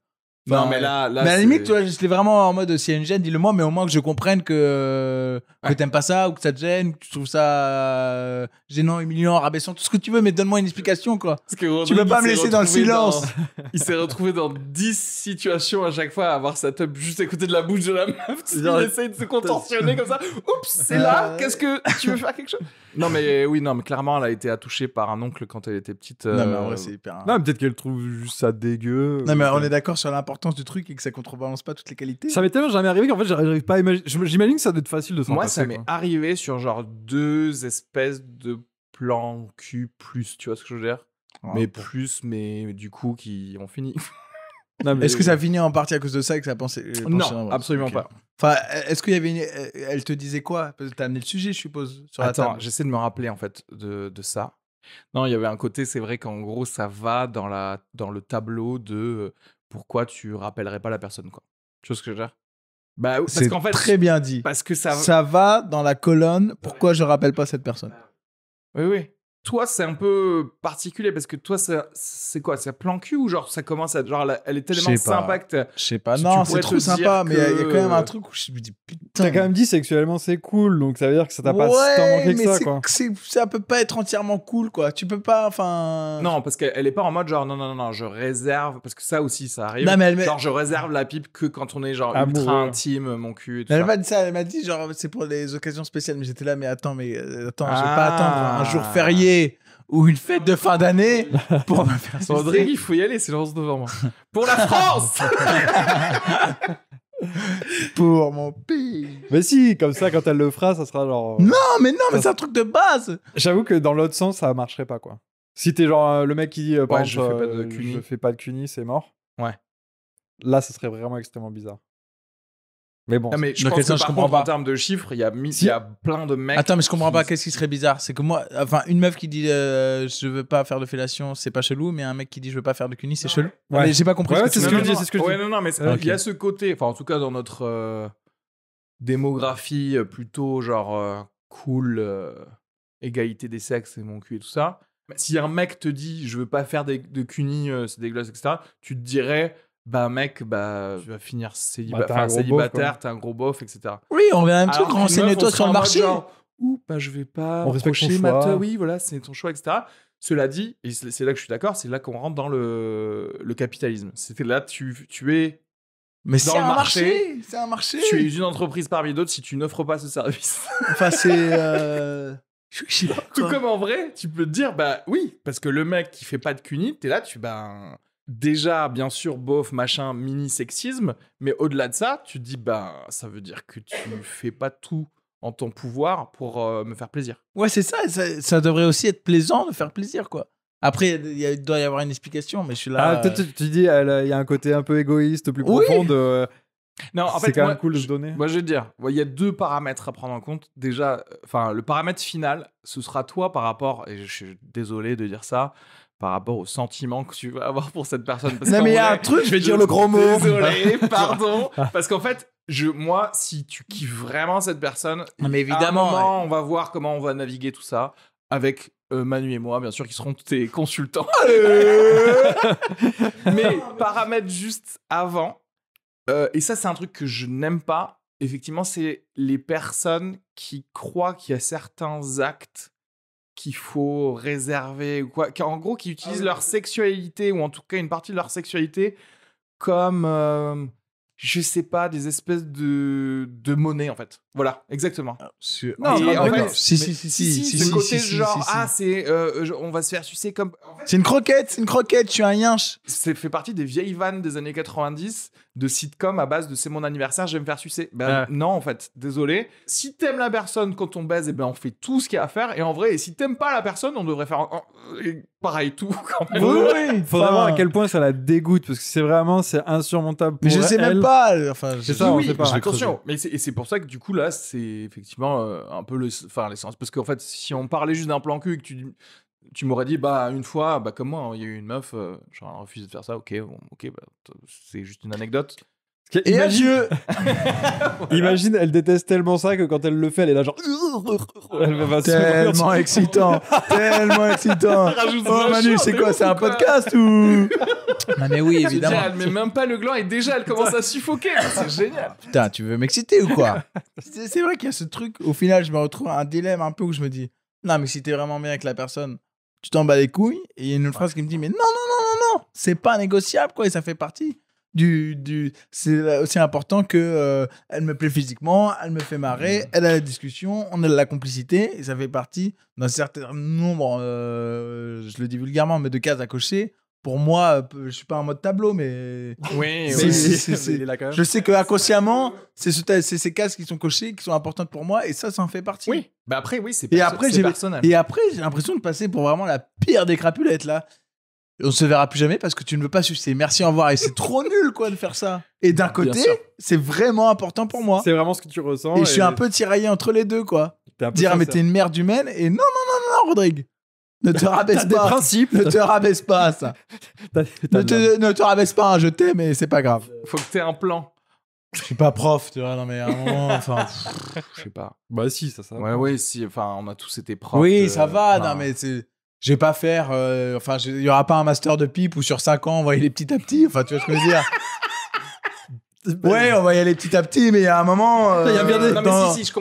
non, mais là, Mais à la limite, tu vois, je suis vraiment en mode si y a une gêne, dis-le moi, mais au moins que je comprenne que, euh, que t'aimes pas ça, ou que ça te gêne, que tu trouves ça euh, gênant, humiliant, rabaissant, tout ce que tu veux, mais donne-moi une explication, quoi. que tu peux pas me laisser dans le silence. [laughs] il s'est retrouvé dans 10 situations à chaque fois à avoir sa top juste à côté de la bouche de la meuf. [laughs] il essaye de se contentionner comme ça. Oups, c'est là, euh. qu'est-ce que. Tu veux faire quelque chose [laughs] Non, mais oui, non, mais clairement, elle a été attouchée par un oncle quand elle était petite. Non, mais en c'est hyper. Non, peut-être qu'elle trouve juste ça dégueu. Non, mais on est d'accord sur l'importance l'importance du truc et que ça contrebalance pas toutes les qualités. Ça m'est tellement jamais arrivé qu'en fait, j'arrive pas à imaginer. J'imagine que ça doit être facile de s'en Moi, ça m'est arrivé sur genre deux espèces de plans Q plus, tu vois ce que je veux dire Mais plus, mais du coup, qui ont fini. [laughs] Est-ce que ça finit en partie à cause de ça et que ça pensait. pensé euh, non, absolument pas. Enfin, est-ce qu'il y avait une... Euh, elle te disait quoi t'as amené le sujet, je suppose. Sur Attends, j'essaie de me rappeler en fait de, de ça. Non, il y avait un côté, c'est vrai qu'en gros, ça va dans, la, dans le tableau de pourquoi tu rappellerais pas la personne quoi tu vois ce que je veux dire bah, c'est très bien dit parce que ça ça va dans la colonne pourquoi je rappelle pas cette personne oui oui toi, c'est un peu particulier parce que toi, c'est quoi C'est plan cul ou genre ça commence à. Genre, elle est tellement sympa que. Je sais pas, non, c'est trop sympa, mais il y a quand même un truc où je me dis putain. T'as quand même dit sexuellement c'est cool, donc ça veut dire que ça t'a pas tant manqué que ça, quoi. Ça peut pas être entièrement cool, quoi. Tu peux pas, enfin. Non, parce qu'elle est pas en mode genre non, non, non, je réserve, parce que ça aussi, ça arrive. Non, genre, je réserve la pipe que quand on est genre ultra intime, mon cul. elle m'a dit ça, elle m'a dit genre c'est pour les occasions spéciales, mais j'étais là, mais attends, mais euh, attends, je vais pas ah. attendre un jour férié ou une fête de fin d'année [laughs] pour me faire Il faut y aller, c'est le 11 novembre. pour la France [laughs] Pour mon pays. Mais si, comme ça, quand elle le fera, ça sera genre. Euh, non, mais non, mais c'est un truc de base. J'avoue que dans l'autre sens, ça marcherait pas, quoi. Si t'es genre euh, le mec qui dit, euh, par je fais pas de cunis, c'est mort. Ouais. Là, ça serait vraiment extrêmement bizarre. Mais bon, je, pas. En termes de chiffres, il y a, y a plein de mecs. Attends, mais je comprends pas. Qu'est-ce qui serait bizarre C'est que moi, enfin, une meuf qui dit euh, je veux pas faire de fellation, c'est pas chelou, mais un mec qui dit je veux pas faire de cunis, c'est chelou. Ouais. Mais j'ai pas compris. ce que C'est ce que Ouais, non, non, mais il y a ce côté. Enfin, en tout cas, dans notre euh, démographie euh, plutôt genre cool, égalité des sexes et mon cul et tout ça. Si un mec te dit je veux pas faire des, de cunis, c'est dégueulasse, etc. Tu te dirais bah mec, bah tu vas finir célibataire, bah, t'es un gros bof, hein. etc. Oui, on vient un truc, renseigne-toi sur le marché. ou bah je vais pas. On respecte ton ma choix. Oui, voilà, c'est ton choix, etc. Cela dit, et c'est là que je suis d'accord, c'est là qu'on rentre dans le, capitalisme. C'était là, tu, tu es mais c'est un marché, c'est un marché. Tu es une entreprise parmi d'autres si tu n'offres pas ce service. [laughs] enfin, c'est. Euh, Tout comme en vrai, tu peux te dire, bah oui, parce que le mec qui fait pas de cunite, t'es là, tu ben déjà, bien sûr, bof, machin, mini sexisme, mais au-delà de ça, tu dis, bah, ça veut dire que tu fais pas tout en ton pouvoir pour euh, me faire plaisir. Ouais, c'est ça, ça, devrait aussi être plaisant de faire plaisir, quoi. Après, il doit y avoir une explication, mais je suis là. Ah, tu, dis, euh, il y a un côté un peu égoïste, plus profond de. Euh, non, en fait, c'est quand même cool de se donner. Moi, je vais dire, il y a deux paramètres à prendre en compte. Déjà, enfin, le paramètre final, ce sera toi par rapport, et je suis désolé de dire ça, par rapport au sentiment que tu vas avoir pour cette personne. Parce non, mais il y a un truc, je vais dire le gros mot. Désolé, [laughs] pardon. parce qu'en fait, je, moi, si tu kiffes vraiment cette personne, mais évidemment, on va voir comment on va naviguer tout ça avec euh, Manu et moi, bien sûr, qui seront tes consultants. [laughs] [laughs] mais paramètre juste avant, euh, et ça, c'est un truc que je n'aime pas. Effectivement, c'est les personnes qui croient qu'il y a certains actes qu'il faut réserver ou quoi. en gros, qui ah utilisent leur sexualité ou en tout cas une partie de leur sexualité comme, euh, je sais pas, des espèces de, de monnaie en fait. Voilà, exactement. Ah, non, ah, en fait, si, si, si, si, si, ce côté genre, ah, c'est, euh, on va se faire sucer comme. En fait, c'est une croquette, c'est une croquette, tu suis un yinche. C'est fait partie des vieilles vannes des années 90 de sitcom à base de c'est mon anniversaire, je vais me faire sucer. Ben ah. non, en fait, désolé. Si t'aimes la personne quand on baise, et eh ben on fait tout ce qu'il y a à faire. Et en vrai, si t'aimes pas la personne, on devrait faire pareil tout [laughs] quand même. Oui, oui. Faudra à quel point ça la dégoûte parce que c'est vraiment c'est insurmontable. mais je sais même pas. Enfin, c'est ça, oui, on sait pas. Attention, mais et c'est pour ça que du coup là, c'est effectivement euh, un peu le, enfin l'essence parce qu'en fait, si on parlait juste d'un plan cul et que tu tu m'aurais dit, bah, une fois, bah, comme moi, hein, il y a eu une meuf, genre, euh, elle refuse de faire ça, ok, bon, ok, bah, c'est juste une anecdote. Et imagine... adieu [laughs] Imagine, elle déteste tellement ça que quand elle le fait, elle est là genre... tellement excitant Tellement excitant [laughs] Oh Manu, c'est quoi C'est un podcast ou... [laughs] Non mais oui, évidemment. mais même pas le gland et déjà elle commence à suffoquer. C'est génial. Putain, tu veux m'exciter ou quoi C'est vrai qu'il y a ce truc, au final je me retrouve un dilemme un peu où je me dis, non mais si t'es vraiment bien avec la personne, tu t'en bats les couilles. Et il y a une phrase qui me dit, mais non, non, non, non, non, c'est pas négociable, quoi, et ça fait partie. Du, du, c'est aussi important que euh, elle me plaît physiquement, elle me fait marrer, mm. elle a la discussion, on a de la complicité, et ça fait partie d'un certain nombre, euh, je le dis vulgairement, mais de cases à cocher pour moi, euh, je suis pas en mode tableau, mais. [laughs] Oui, oui. Je sais que inconsciemment, c'est ces cases qui sont cochées, qui sont importantes pour moi, et ça, ça en fait partie. Oui. Bah après, oui, c'est perso personnel. Et après, j'ai l'impression de passer pour vraiment la pire des crapulettes, là. On se verra plus jamais parce que tu ne veux pas sucer. Merci, au revoir. Et c'est trop nul, quoi, de faire ça. Et d'un côté, c'est vraiment important pour moi. C'est vraiment ce que tu ressens. Et, je suis un peu tiraillé entre les deux, quoi. Dire, mais t'es une merde humaine. Et non, non, non, non, Rodrigue. Ne te [laughs] ah, rabaisse pas. Des principes. Ne te rabaisse pas ça. [laughs] ne, te, rabaisse pas hein, je t'aime, mais c'est pas grave. Faut que t'aies un plan. Je suis pas prof, tu vois, non mais à un moment, [laughs] enfin, je sais pas. Bah si, ça, ça. Ouais, oui, si, enfin, on a tous été profs. Oui, euh, ça va, non mais c'est j'ai pas faire, euh, enfin, il y aura pas un master de pipe où sur 5 ans, on y aller petit à petit Enfin, tu vois ce que je veux dire Ouais, on va y aller petit à petit, mais à un moment, Il y a bien des- euh,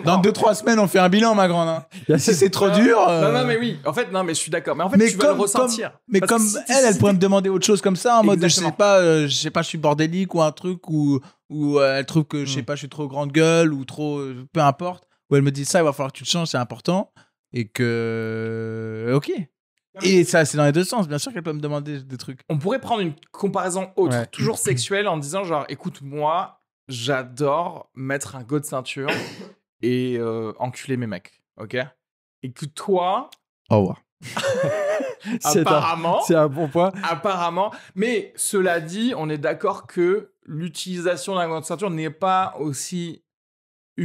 dans, deux trois semaines, on fait un bilan, ma grande. Hein. Si c'est trop dur. Non, non, euh, mais oui. En fait, non, mais je suis d'accord. Mais en fait, tu vas le ressentir. comme- mais comme elle, elle pourrait me demander autre chose comme ça, en mode, je sais pas, euh, je sais pas, je suis bordélique ou un truc, ou, ou elle trouve que je sais mm. pas, je suis trop grande gueule ou trop, peu importe. Ou elle me dit ça, il va falloir que tu le changes, c'est important. Et que, ok, et ça, c'est dans les deux sens. Bien sûr qu'elle peut me demander des trucs. On pourrait prendre une comparaison autre, toujours [clears throat] sexuelle, en disant genre, écoute, moi, j'adore mettre un go de ceinture et euh, enculer mes mecs, ok écoute toi... Au revoir. [laughs] apparemment... C'est un bon point. Apparemment. Mais cela dit, on est d'accord que l'utilisation d'un go de ceinture n'est pas aussi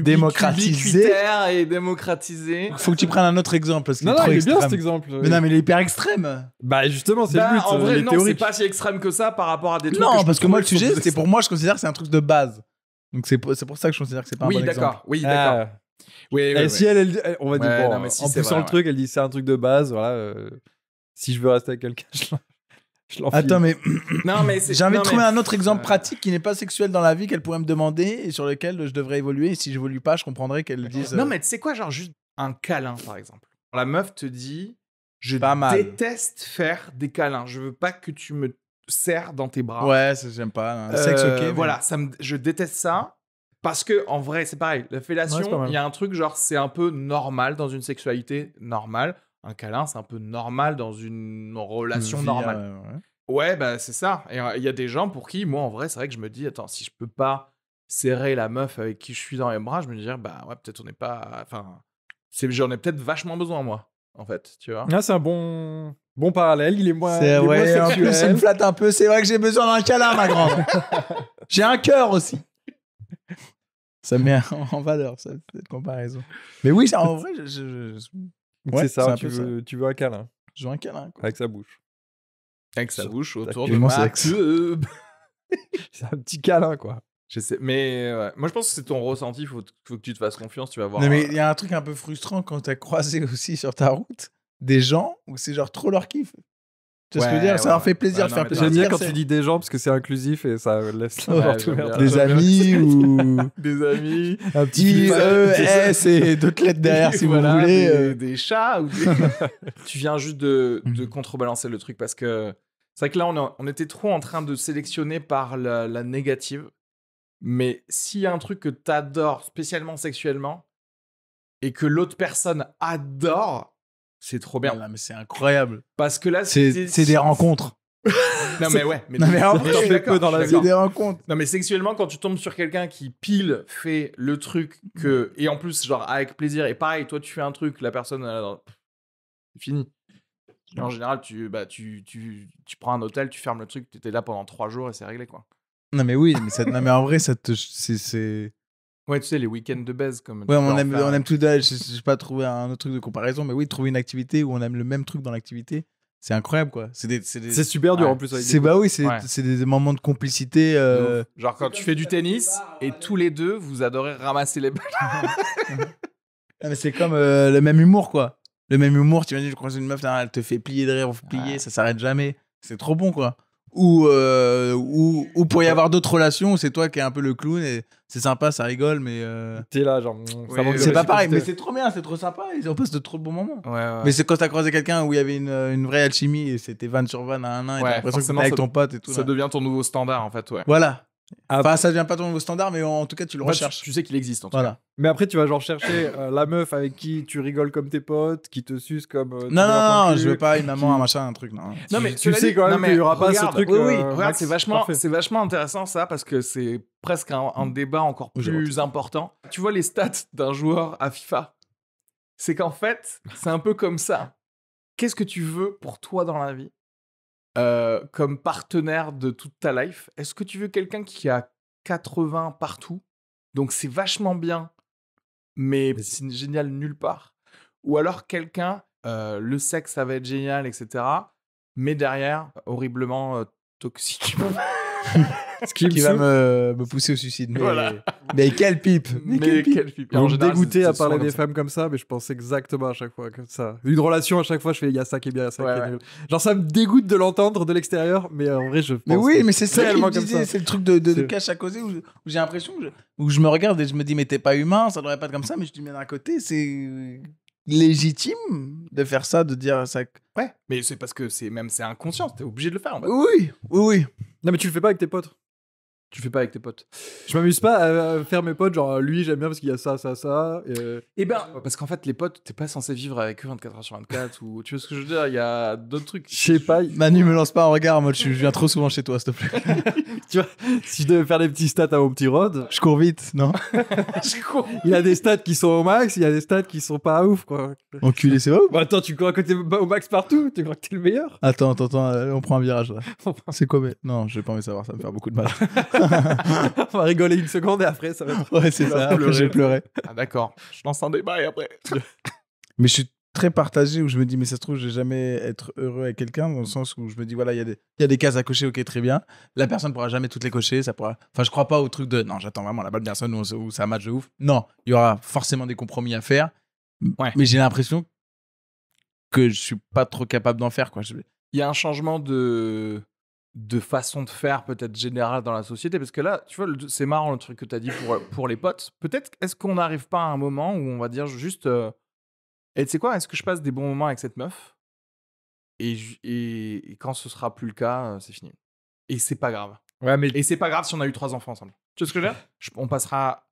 démocratiser et démocratiser. Faut que tu prennes un autre exemple parce non, il est bien extrême. cet exemple. Mais non, mais il est hyper extrême. Bah justement, c'est le bah, but. en vrai, non, c'est pas si extrême que ça par rapport à des trucs. non, parce que moi le sujet, c'est pour moi, je considère que c'est un truc de base. Donc c'est pour, c'est pour ça que je considère que c'est pas un bon exemple. d'accord. Oui, d'accord. Ah. Oui, oui, Et eh, si elle, on va dire, en poussant le truc, elle dit c'est un truc de base, voilà. Euh, si je veux rester avec quelqu'un, je- Attends, mais. non, mais J'ai envie de trouver un autre exemple pratique qui n'est pas sexuel dans la vie qu'elle pourrait me demander et sur lequel je devrais évoluer. Et si je n'évolue pas, je comprendrais qu'elle dise. Euh, non, mais tu sais quoi, genre juste un câlin, par exemple. La meuf te dit Je pas mal. déteste faire des câlins. Je veux pas que tu me serres dans tes bras. Ouais, j'aime pas. Hein. Sexe, ok. Euh, voilà, ça me... je déteste ça. Parce que, en vrai, c'est pareil. La fellation, il y a un truc, genre, c'est un peu normal dans une sexualité normale un câlin, c'est un peu normal dans une relation normale. Euh, ouais. Bah, c'est ça. Et euh, il y a des gens pour qui, moi en vrai, c'est vrai que je me dis, attends, si je peux pas serrer la meuf avec qui je suis dans les bras, je me dis, bah ouais, peut-être on n'est pas. Enfin, j'en ai peut-être vachement besoin, moi, en fait, tu vois. Ah, c'est un bon. Bon parallèle, il est moins. C'est vrai. plus, me flatte un peu. C'est vrai que j'ai besoin d'un câlin, ma grande. [laughs] j'ai un cœur aussi. Ça met en valeur, cette comparaison. Mais oui, en vrai, je, c'est ça, tu veux, un câlin. Je veux un câlin. Quoi. Avec sa bouche. Avec sa bouche autour de max. [laughs] [laughs] c'est un petit câlin, quoi. mais moi je pense que c'est ton ressenti, faut, faut que tu te fasses confiance, tu vas voir. mais il y a un truc un peu frustrant quand t'as croisé aussi sur ta route des gens où c'est genre trop leur kiff je veux dire Ça leur fait plaisir de faire plaisir. J'aime bien quand tu dis des gens parce que c'est inclusif et ça laisse Des amis ou. [laughs] Des amis. Un petit e, S et d'autres lettres derrière si vous voulez. Euh. Des chats ou [laughs] Tu viens juste de mm. contrebalancer le truc parce que. C'est vrai que là, on, était trop en train de sélectionner par la, négative. Mais s'il y a un truc que tu adores spécialement sexuellement et que l'autre personne adore, c'est trop bien. Non, mais c'est incroyable. Parce que là, c'est des rencontres. [laughs] non mais ouais, non, mais en vrai, peu dans la des rencontres. Non mais sexuellement quand tu tombes sur quelqu'un qui pile fait le truc que et en plus genre avec plaisir et pareil toi tu fais un truc la personne c'est fini. en général tu bah tu, tu, prends un hôtel, tu fermes le truc, tu étais là pendant trois jours et c'est réglé quoi. Non mais oui, mais ça non mais en vrai ça te c'est Ouais, tu sais, les week-ends de baise, comme. Ouais, on aime, on aime tout. Je sais pas trouvé un autre truc de comparaison, mais oui, trouver une activité où on aime le même truc dans l'activité, c'est incroyable, quoi. C'est c'est super dur en plus. C'est bah oui, c'est, des moments de complicité. Euh, Genre quand tu fais du tennis et euh, tous les deux, vous adorez ramasser les balles. [laughs] Ah, mais c'est comme euh, le même humour, quoi. Le même humour, tu imagines, je croise une meuf, elle te fait plier de rire, plier, ça s'arrête jamais. C'est trop bon, quoi. Ou, ou, pour y avoir d'autres relations c'est toi qui es un peu le clown et c'est sympa, ça rigole, mais. Euh, t'es là, genre. Mmh, c'est pas pareil, mais c'est trop bien, c'est trop sympa, on passe de trop bons moments. Ouais, Mais c'est quand t'as croisé quelqu'un où il y avait une, euh, une vraie alchimie et c'était van sur van à un an, et t'as l'impression que avec ton pote et tout. Ça devient ton nouveau standard, en fait, ouais. Voilà enfin, ça devient pas ton vos standard, mais en tout cas, tu le recherches. Tu, sais qu'il existe, en tout cas. Mais après, tu vas genre chercher euh, la meuf avec qui tu rigoles comme tes potes, qui te suce comme. Euh, non, non, non, je veux pas une maman, un machin, un truc. Non, mais tu sais quand même qu'il y aura pas ce truc. Euh, c'est vachement, intéressant ça parce que c'est presque un, mm. débat encore plus important. Tu vois les stats d'un joueur à FIFA, c'est qu'en fait, c'est un peu comme ça. Qu'est-ce que tu veux pour toi dans la vie euh, comme partenaire de toute ta life. Est-ce que tu veux quelqu'un qui a 80 partout Donc c'est vachement bien, mais c'est génial nulle part. Ou alors quelqu'un, euh, le sexe ça va être génial, etc. Mais derrière, horriblement euh, toxique. [laughs] qui, va me, pousser au suicide. Mais, mais quelle pipe Mais, mais quelle pipe, dégoûté à parler des femmes comme ça, mais je pense exactement à chaque fois comme ça. Une relation à chaque fois, je fais il y a ça qui est bien, ça qui est Genre ça me dégoûte de l'entendre de l'extérieur, mais en vrai je. Pense mais oui, mais c'est ça. C'est le truc de, cache à causer où, j'ai l'impression où je me regarde et je me dis mais t'es pas humain, ça devrait pas être comme ça, mais je dis mais d'un côté c'est légitime de faire ça, de dire ça. Ouais. Mais c'est parce que c'est même c'est inconscient, t'es obligé de le faire. Oui, oui, oui. Non mais tu le fais pas avec tes potes tu fais pas avec tes potes. Je m'amuse pas à faire mes potes, genre lui, j'aime bien parce qu'il y a ça, ça, ça. Et, euh, eh ben, parce qu'en fait, les potes, t'es pas censé vivre avec eux 24 h sur 24, ou tu vois ce que je veux dire, il y a d'autres trucs. Je sais pas. Manu, me lance pas un regard, moi, je viens trop souvent chez toi, s'il te plaît. [laughs] tu vois, si je devais faire des petits stats à mon petit Rod. Je cours vite, non [laughs] Je cours. Il a des stats qui sont au max, il y a des stats qui sont pas à ouf, quoi. Enculé, c'est ouf. Bah, attends, tu crois que t'es au max partout Tu crois que t'es le meilleur Attends, attends, attends, euh, on prend un virage là. [laughs] c'est quoi, mais. Non, j'ai pas envie de savoir, ça me fait beaucoup de mal. [laughs] on va rigoler une seconde et après, ça va être. Ouais, c'est ça. j'ai pleuré. Ah, d'accord. Je lance un débat et après. [laughs] mais je suis très partagé où je me dis, mais ça se trouve, je vais jamais être heureux avec quelqu'un, dans le sens où je me dis, voilà, il y, a des, il y a des cases à cocher, ok, très bien. La personne pourra jamais toutes les cocher. Ça pourra... Enfin, je crois pas au truc de non, j'attends vraiment la bonne personne ou, ou ça match de ouf. Non, il y aura forcément des compromis à faire. Mais j'ai l'impression que je suis pas trop capable d'en faire, quoi. Il y a un changement de de façon de faire peut-être générale dans la société Parce que là, tu vois, c'est marrant le truc que tu as dit pour, euh, pour les potes. Peut-être est-ce qu'on n'arrive pas à un moment où on va dire juste, euh, tu sais quoi, est-ce que je passe des bons moments avec cette meuf et, et, quand ce sera plus le cas, euh, c'est fini. Et c'est pas grave. Ouais, mais... Et c'est pas grave si on a eu trois enfants ensemble. Tu vois ce que je veux dire On passera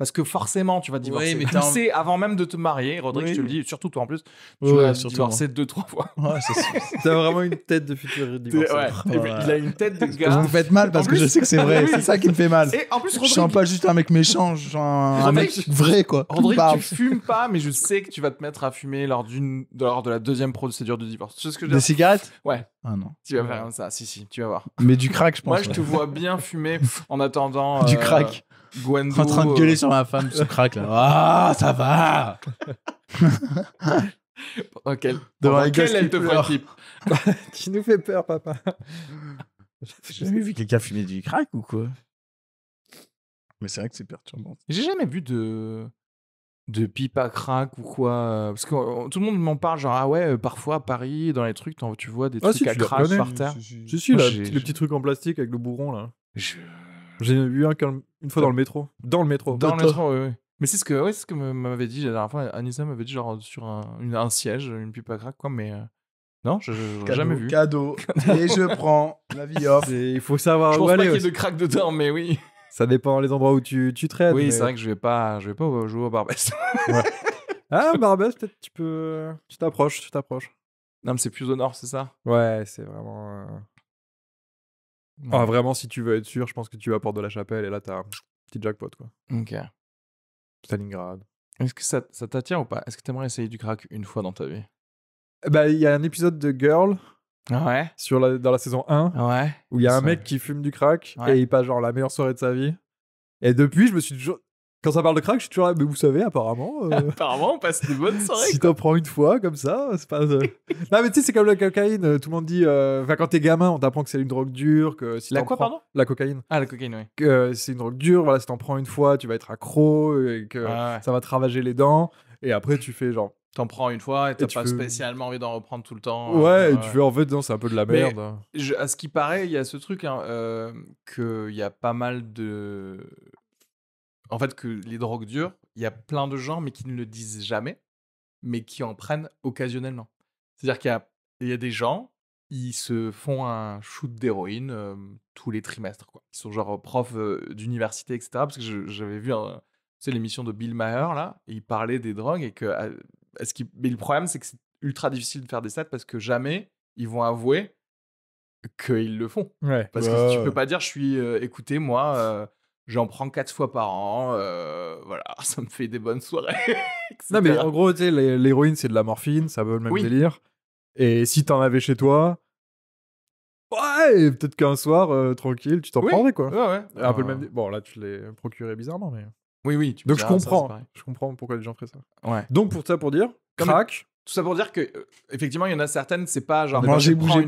parce que forcément tu vas divorcer. Oui, mais avant même de te marier, Rodrigue, je te le dis, surtout toi en plus, tu vas surtout divorcer hein. deux trois fois. Ouais, [laughs] T'as vraiment une tête de futur divorcé. Il a une tête de gars. Vous me faites mal parce que je sais que c'est vrai. [laughs] C'est ça qui me fait mal. Et en plus, pas juste un mec méchant, suis un mec vrai quoi. Rodrigue, tu fumes pas, mais je sais que tu vas te mettre à fumer lors d'une, lors de la deuxième procédure de divorce. que Des cigarettes Ouais. Ah non. Tu vas faire comme ça, si si, tu vas voir. Mais du crack, je pense. Moi, je te vois bien fumer en attendant. [laughs] Du euh, crack. Gwendo, en train de gueuler euh. sur ma femme ce crack, là. Ah, ça va Pendant qu'elle elle te type [laughs] tu nous fais peur, papa. J'ai jamais vu quelqu'un fumer du crack ou quoi Mais c'est vrai que c'est perturbant. J'ai jamais vu de de pipe à crack ou quoi euh, parce que euh, tout le monde m'en parle genre ah ouais parfois à Paris dans les trucs tu vois des ah, trucs à crack par terre je suis là le petit truc en plastique avec le bourron là J'ai vu un une fois dans le métro. Dans le métro. Dans le métro, oui, Mais c'est ce que, ce que m'avait dit la dernière fois. Anissa m'avait dit genre sur un, une, un, siège, une pipe à crack, quoi. Mais euh, non, je, jamais vu. [laughs] Cadeau. Et je prends la vie off. Il faut savoir je pense Pas qu'il y ait de crack dedans, mais oui. [laughs] Ça dépend les endroits où tu, tu traites. Oui, c'est vrai que je vais pas, je vais pas jouer au Barbès. [laughs] ah, Barbès, peut-être tu peux, tu t'approches, tu t'approches. Non, mais c'est plus au nord, c'est ça Ouais, c'est vraiment. Euh, ah, vraiment, si tu veux être sûr, je pense que tu vas à de la Chapelle et là, t'as un petit jackpot, quoi. Ok. Stalingrad. Est-ce que ça, ça t'attire ou pas Est-ce que t'aimerais essayer du crack une fois dans ta vie eh Bah, il y a un épisode de Girl. Ouais. Sur la, dans la saison 1. Ouais. Où il y a un mec qui fume du crack et il passe genre la meilleure soirée de sa vie. Et depuis, je me suis toujours. Quand ça parle de crack, je suis toujours là, mais vous savez, apparemment. Euh, [laughs] apparemment, on passe des bonnes soirées. si t'en prends une fois, comme ça, c'est pas. Euh. [laughs] non, mais tu sais, c'est comme la cocaïne. Euh, tout le monde dit. Enfin, quand t'es gamin, on t'apprend que c'est une drogue dure. Que si la quoi, pardon La cocaïne. Ah, la cocaïne, oui. Que c'est une drogue dure, voilà, si t'en prends une fois, tu vas être accro et que ça va te ravager les dents. Et après, tu fais genre. T'en prends une fois et t'as pas spécialement envie d'en reprendre tout le temps. Hein. Ouais, et tu veux en fait, non, c'est un peu de la merde. Hein. à ce qui paraît, il y a ce truc hein, qu'il y a pas mal de en fait, que les drogues dures, il y a plein de gens, mais qui ne le disent jamais, mais qui en prennent occasionnellement. C'est-à-dire qu'il y a, il y a des gens, ils se font un shoot d'héroïne tous les trimestres. Quoi. Ils sont genre profs d'université, etc. Parce que j'avais vu c'est l'émission de Bill Maher, là, et il parlait des drogues. Et que, ah, ce mais le problème, c'est que c'est ultra difficile de faire des stats parce que jamais ils vont avouer qu'ils le font. Ouais. Parce que tu peux pas dire, je suis, écoutez, moi j'en prends quatre fois par an, euh, voilà, [laughs] ça me fait des bonnes soirées. [laughs] non, mais en gros, tu sais, l'héroïne, c'est de la morphine, ça veut le même délire. Et si t'en avais chez toi, ouais, peut-être qu'un soir, euh, tranquille, tu t'en prendrais, quoi. Ouais, ouais. Un peu le même. Bon, là, tu l'es procuré bizarrement, mais. Oui, oui. Donc, je comprends. je comprends pourquoi les gens feraient ça. Ouais. Donc, pour ça, pour dire, crac. Tout ça pour dire que, euh, effectivement, il y en a certaines, c'est pas genre. Moi, j'ai bougé,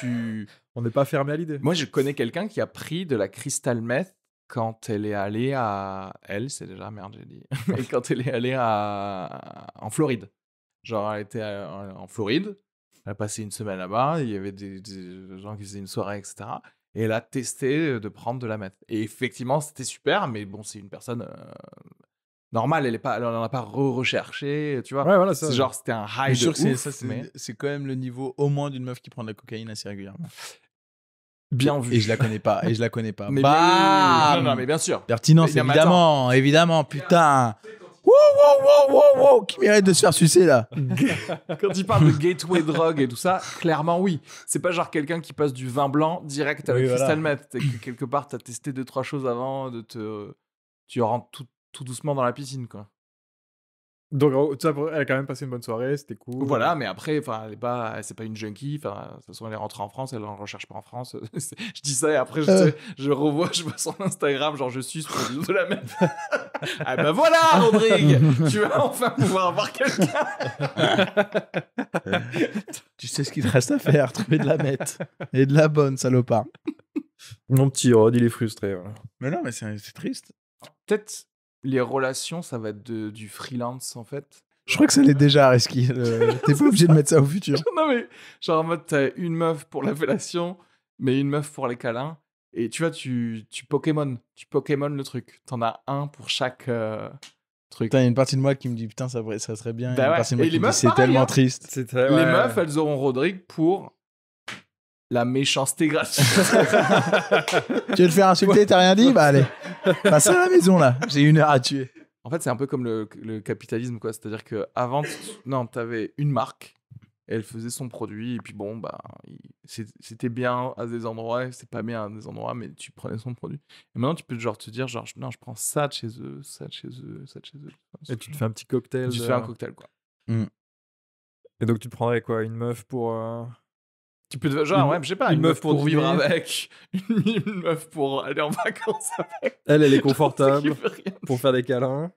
tu... [laughs] On n'est pas fermé à l'idée. Moi, je connais quelqu'un qui a pris de la crystal meth quand elle est allée à. Elle, c'est déjà merde, j'ai dit. Et [laughs] quand elle est allée à... en Floride. Genre, elle était euh, en Floride, elle a passé une semaine là-bas, il y avait des, gens qui faisaient une soirée, etc. Et elle a testé de prendre de la meth. Et effectivement, c'était super, mais bon, c'est une personne. Euh, normale. elle pas, n'en a pas recherché tu vois. Ouais, voilà, c'est genre c'était un high de ouf, c'est, c'est quand même le niveau au moins d'une meuf qui prend de la cocaïne assez régulièrement. Bien vu. Et je la connais pas. Et je la connais pas. [laughs] mais bah, non, non, mais bien sûr. Pertinence, évidemment, évidemment, putain. Wow, wow, wow, wow, wow, qui mérite de se faire sucer là. [laughs] Quand il parle de gateway drug et tout ça, clairement oui. C'est pas genre quelqu'un qui passe du vin blanc direct avec oui, Crystal Meth. Quelque part, t'as testé deux trois choses avant de te, tu rentres tout, tout doucement dans la piscine quoi. Donc, oh, elle a quand même passé une bonne soirée, c'était cool. Voilà, mais après, enfin, elle est pas, c'est pas une junkie. Enfin, de toute façon, elle est rentrée en France, elle en recherche pas en France. [laughs] je dis ça et après, je, euh. je revois, je vois son Instagram, genre je suis pour de la même. [laughs] ah ben voilà, Rodrigue, tu vas enfin pouvoir avoir quelqu'un. [laughs] tu sais ce qu'il te reste à faire, trouver de la mette et de la bonne salopard. Mon petit Rod, il est frustré. Voilà. Mais non, mais c'est triste. Peut-être les relations, ça va être du freelance en fait. Je crois que ça l'est déjà, Risky. [laughs] T'es pas obligé de mettre ça au futur. [laughs] Non, mais genre en mode, t'as une meuf pour la relation, mais une meuf pour les câlins. Et tu vois, tu, tu Pokémon. Tu Pokémon le truc. T'en as un pour chaque euh, truc. il y a une partie de moi qui me dit Putain, ça, ça serait bien. Bah une partie de moi qui me dit C'est tellement hein. triste. Les meufs, elles auront Rodrigue pour la méchanceté gratuite. [laughs] tu veux le faire insulter, t'as rien dit Bah allez, passe bah, à la maison là, j'ai une heure à tuer. En fait, c'est un peu comme le, le capitalisme, quoi. C'est-à-dire que avant, non, t'avais une marque, elle faisait son produit, et puis bon, bah, c'était bien à des endroits, c'est pas bien à des endroits, mais tu prenais son produit. Et maintenant, tu peux genre te dire, genre, non, je prends ça de chez eux, ça de chez eux, ça de chez eux. Et tu te fais un petit cocktail. Tu te fais un cocktail, quoi. Mm. Et donc, tu prendrais quoi Une meuf pour. Euh, tu peux genre, ouais, je sais pas, une, meuf, pour, vivre avec, [laughs] une meuf pour aller en vacances avec. Elle, elle est [laughs] confortable pour faire des câlins.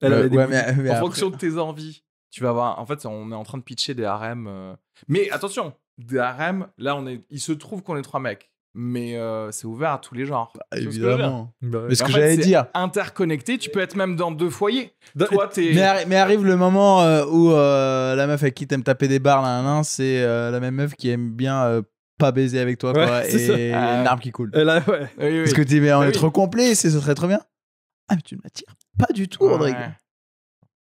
Elle, euh, en fonction de tes envies, tu vas avoir. En fait, on est en train de pitcher des harems. Euh. Mais attention, des harems, là, on est... il se trouve qu'on est trois mecs mais euh, c'est ouvert à tous les genres. Bah, évidemment. c'est bah ce que bah, j'allais dire. Interconnecté, tu peux être même dans deux foyers. Mais, arrive le moment euh, où euh, la meuf avec qui t'aimes taper des barres, là, c'est la même meuf qui aime bien pas baiser avec toi, et ah. une arme qui coule. ouais. Parce que tu ah trop complet, ce serait trop bien. Ah, mais tu ne m'attires pas du tout, Rodrigue.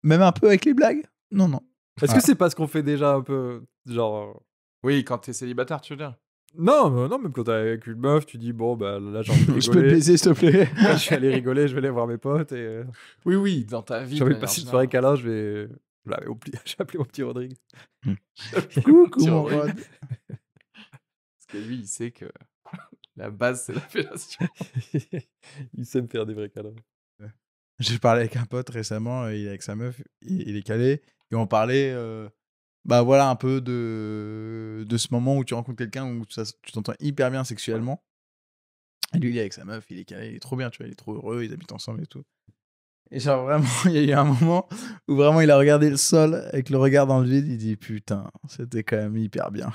Même un peu avec les blagues Non, non. Est-ce que c'est pas ce qu'on fait déjà un peu Genre. Oui, quand t'es célibataire, tu veux dire non, non, même quand t'es avec une meuf, tu dis bon, bah, là, j'ai envie de [laughs] je peux te baiser, s'il te plaît. [laughs] je suis allé rigoler, je vais aller voir mes potes. Euh, oui, oui, dans ta vie. J'ai envie de passer une je vais. Je j'ai appelé [laughs] mon petit Rodrigue. Hmm. Coucou, mon Rod. Parce que lui, il sait que la base, c'est la il sait me faire des vrais câlins. J'ai parlé avec un pote récemment, euh, il est avec sa meuf, il est calé, Ils on parlait. Euh, bah voilà un peu de, de ce moment où tu rencontres quelqu'un où ça, tu t'entends hyper bien sexuellement. Et lui, il est avec sa meuf, il est calé, il trop bien, tu vois, il est trop heureux, ils habitent ensemble et tout. Et genre vraiment, [laughs] il y a eu un moment où vraiment il a regardé le sol avec le regard dans le vide, il dit putain, c'était quand même hyper bien.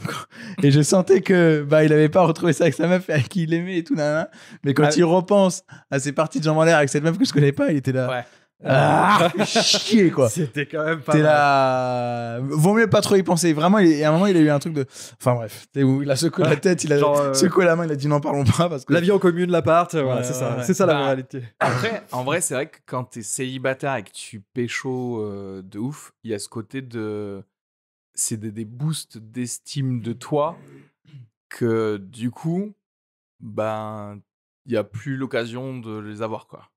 Et je sentais que bah il avait pas retrouvé ça avec sa meuf avec qui il aimait et tout nanana. Mais quand ah il repense à ses parties de jambes en l'air avec cette meuf que je connais pas, il était là. Ouais. Ah, [laughs] chier quoi. C'était quand même pas. T'es là. Vaut mieux pas trop y penser. Vraiment, il... à un moment, il a eu un truc de. Enfin bref, il a secoué la tête, il a euh, secoué la main, il a dit non, parlons pas parce que. La vie en commune, l'appart, euh, voilà, c'est ça, c'est ça la bah, réalité. Après, en vrai, c'est vrai que quand t'es célibataire et que tu pécho euh, de ouf, il y a ce côté de. C'est des, des boosts d'estime de toi que du coup, ben, il y a plus l'occasion de les avoir quoi.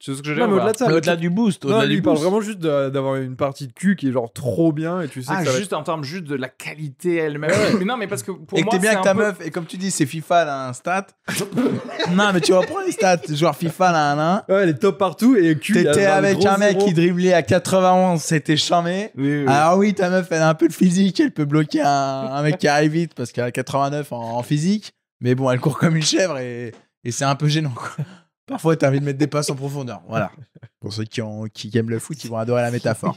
Tu ce que je veux mais au-delà du boost, au il parle vraiment juste d'avoir une partie de cul qui est genre trop bien et tu sais ah, juste en termes juste de la qualité elle-même. non, mais parce que pour Et que t'es bien que ta meuf, et comme tu dis, c'est FIFA là, un stat. [laughs] non, mais tu reprends les stats, joueur FIFA là, Ouais, elle est top partout et cul. T'étais avec un mec qui driblait à 91, c'était charmé. Oui, oui, Alors oui, ta meuf, elle a un peu de physique, elle peut bloquer un, mec qui arrive vite parce qu'elle a 89 en, en physique, mais bon, elle court comme une chèvre et, et c'est un peu gênant. Quoi. Parfois, tu as envie de mettre des passes en profondeur. Voilà. [laughs] Pour ceux qui, ont, qui aiment le foot, ils vont adorer la métaphore.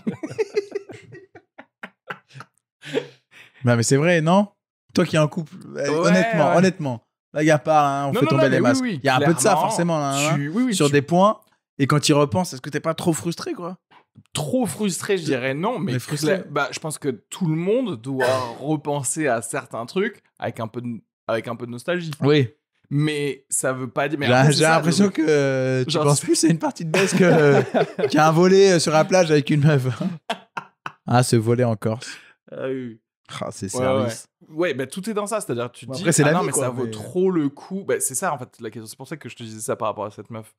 [laughs] mais c'est vrai, non Toi qui es un couple, eh, honnêtement, honnêtement, il n'y a pas, on fait tomber les masques. Il y a un peu de ça, forcément, hein, sur des points. Et quand tu repenses, est-ce que tu n'es pas trop frustré, quoi Trop frustré, je dirais non, mais, bah, je pense que tout le monde doit repenser à certains trucs avec un peu avec un peu de nostalgie. Oui mais ça veut pas dire. J'ai l'impression que tu penses plus à une partie de baisse que [laughs] qu'à un volet euh, sur la plage avec une meuf. Hein. ah, ce volet en Corse. Ah oui. Ah, c'est service. Ouais, bah, tout est dans ça. C'est-à-dire, tu te dis, ah non, mais ça vaut trop le coup. Bah, c'est ça, en fait, la question. C'est pour ça que je te disais ça par rapport à cette meuf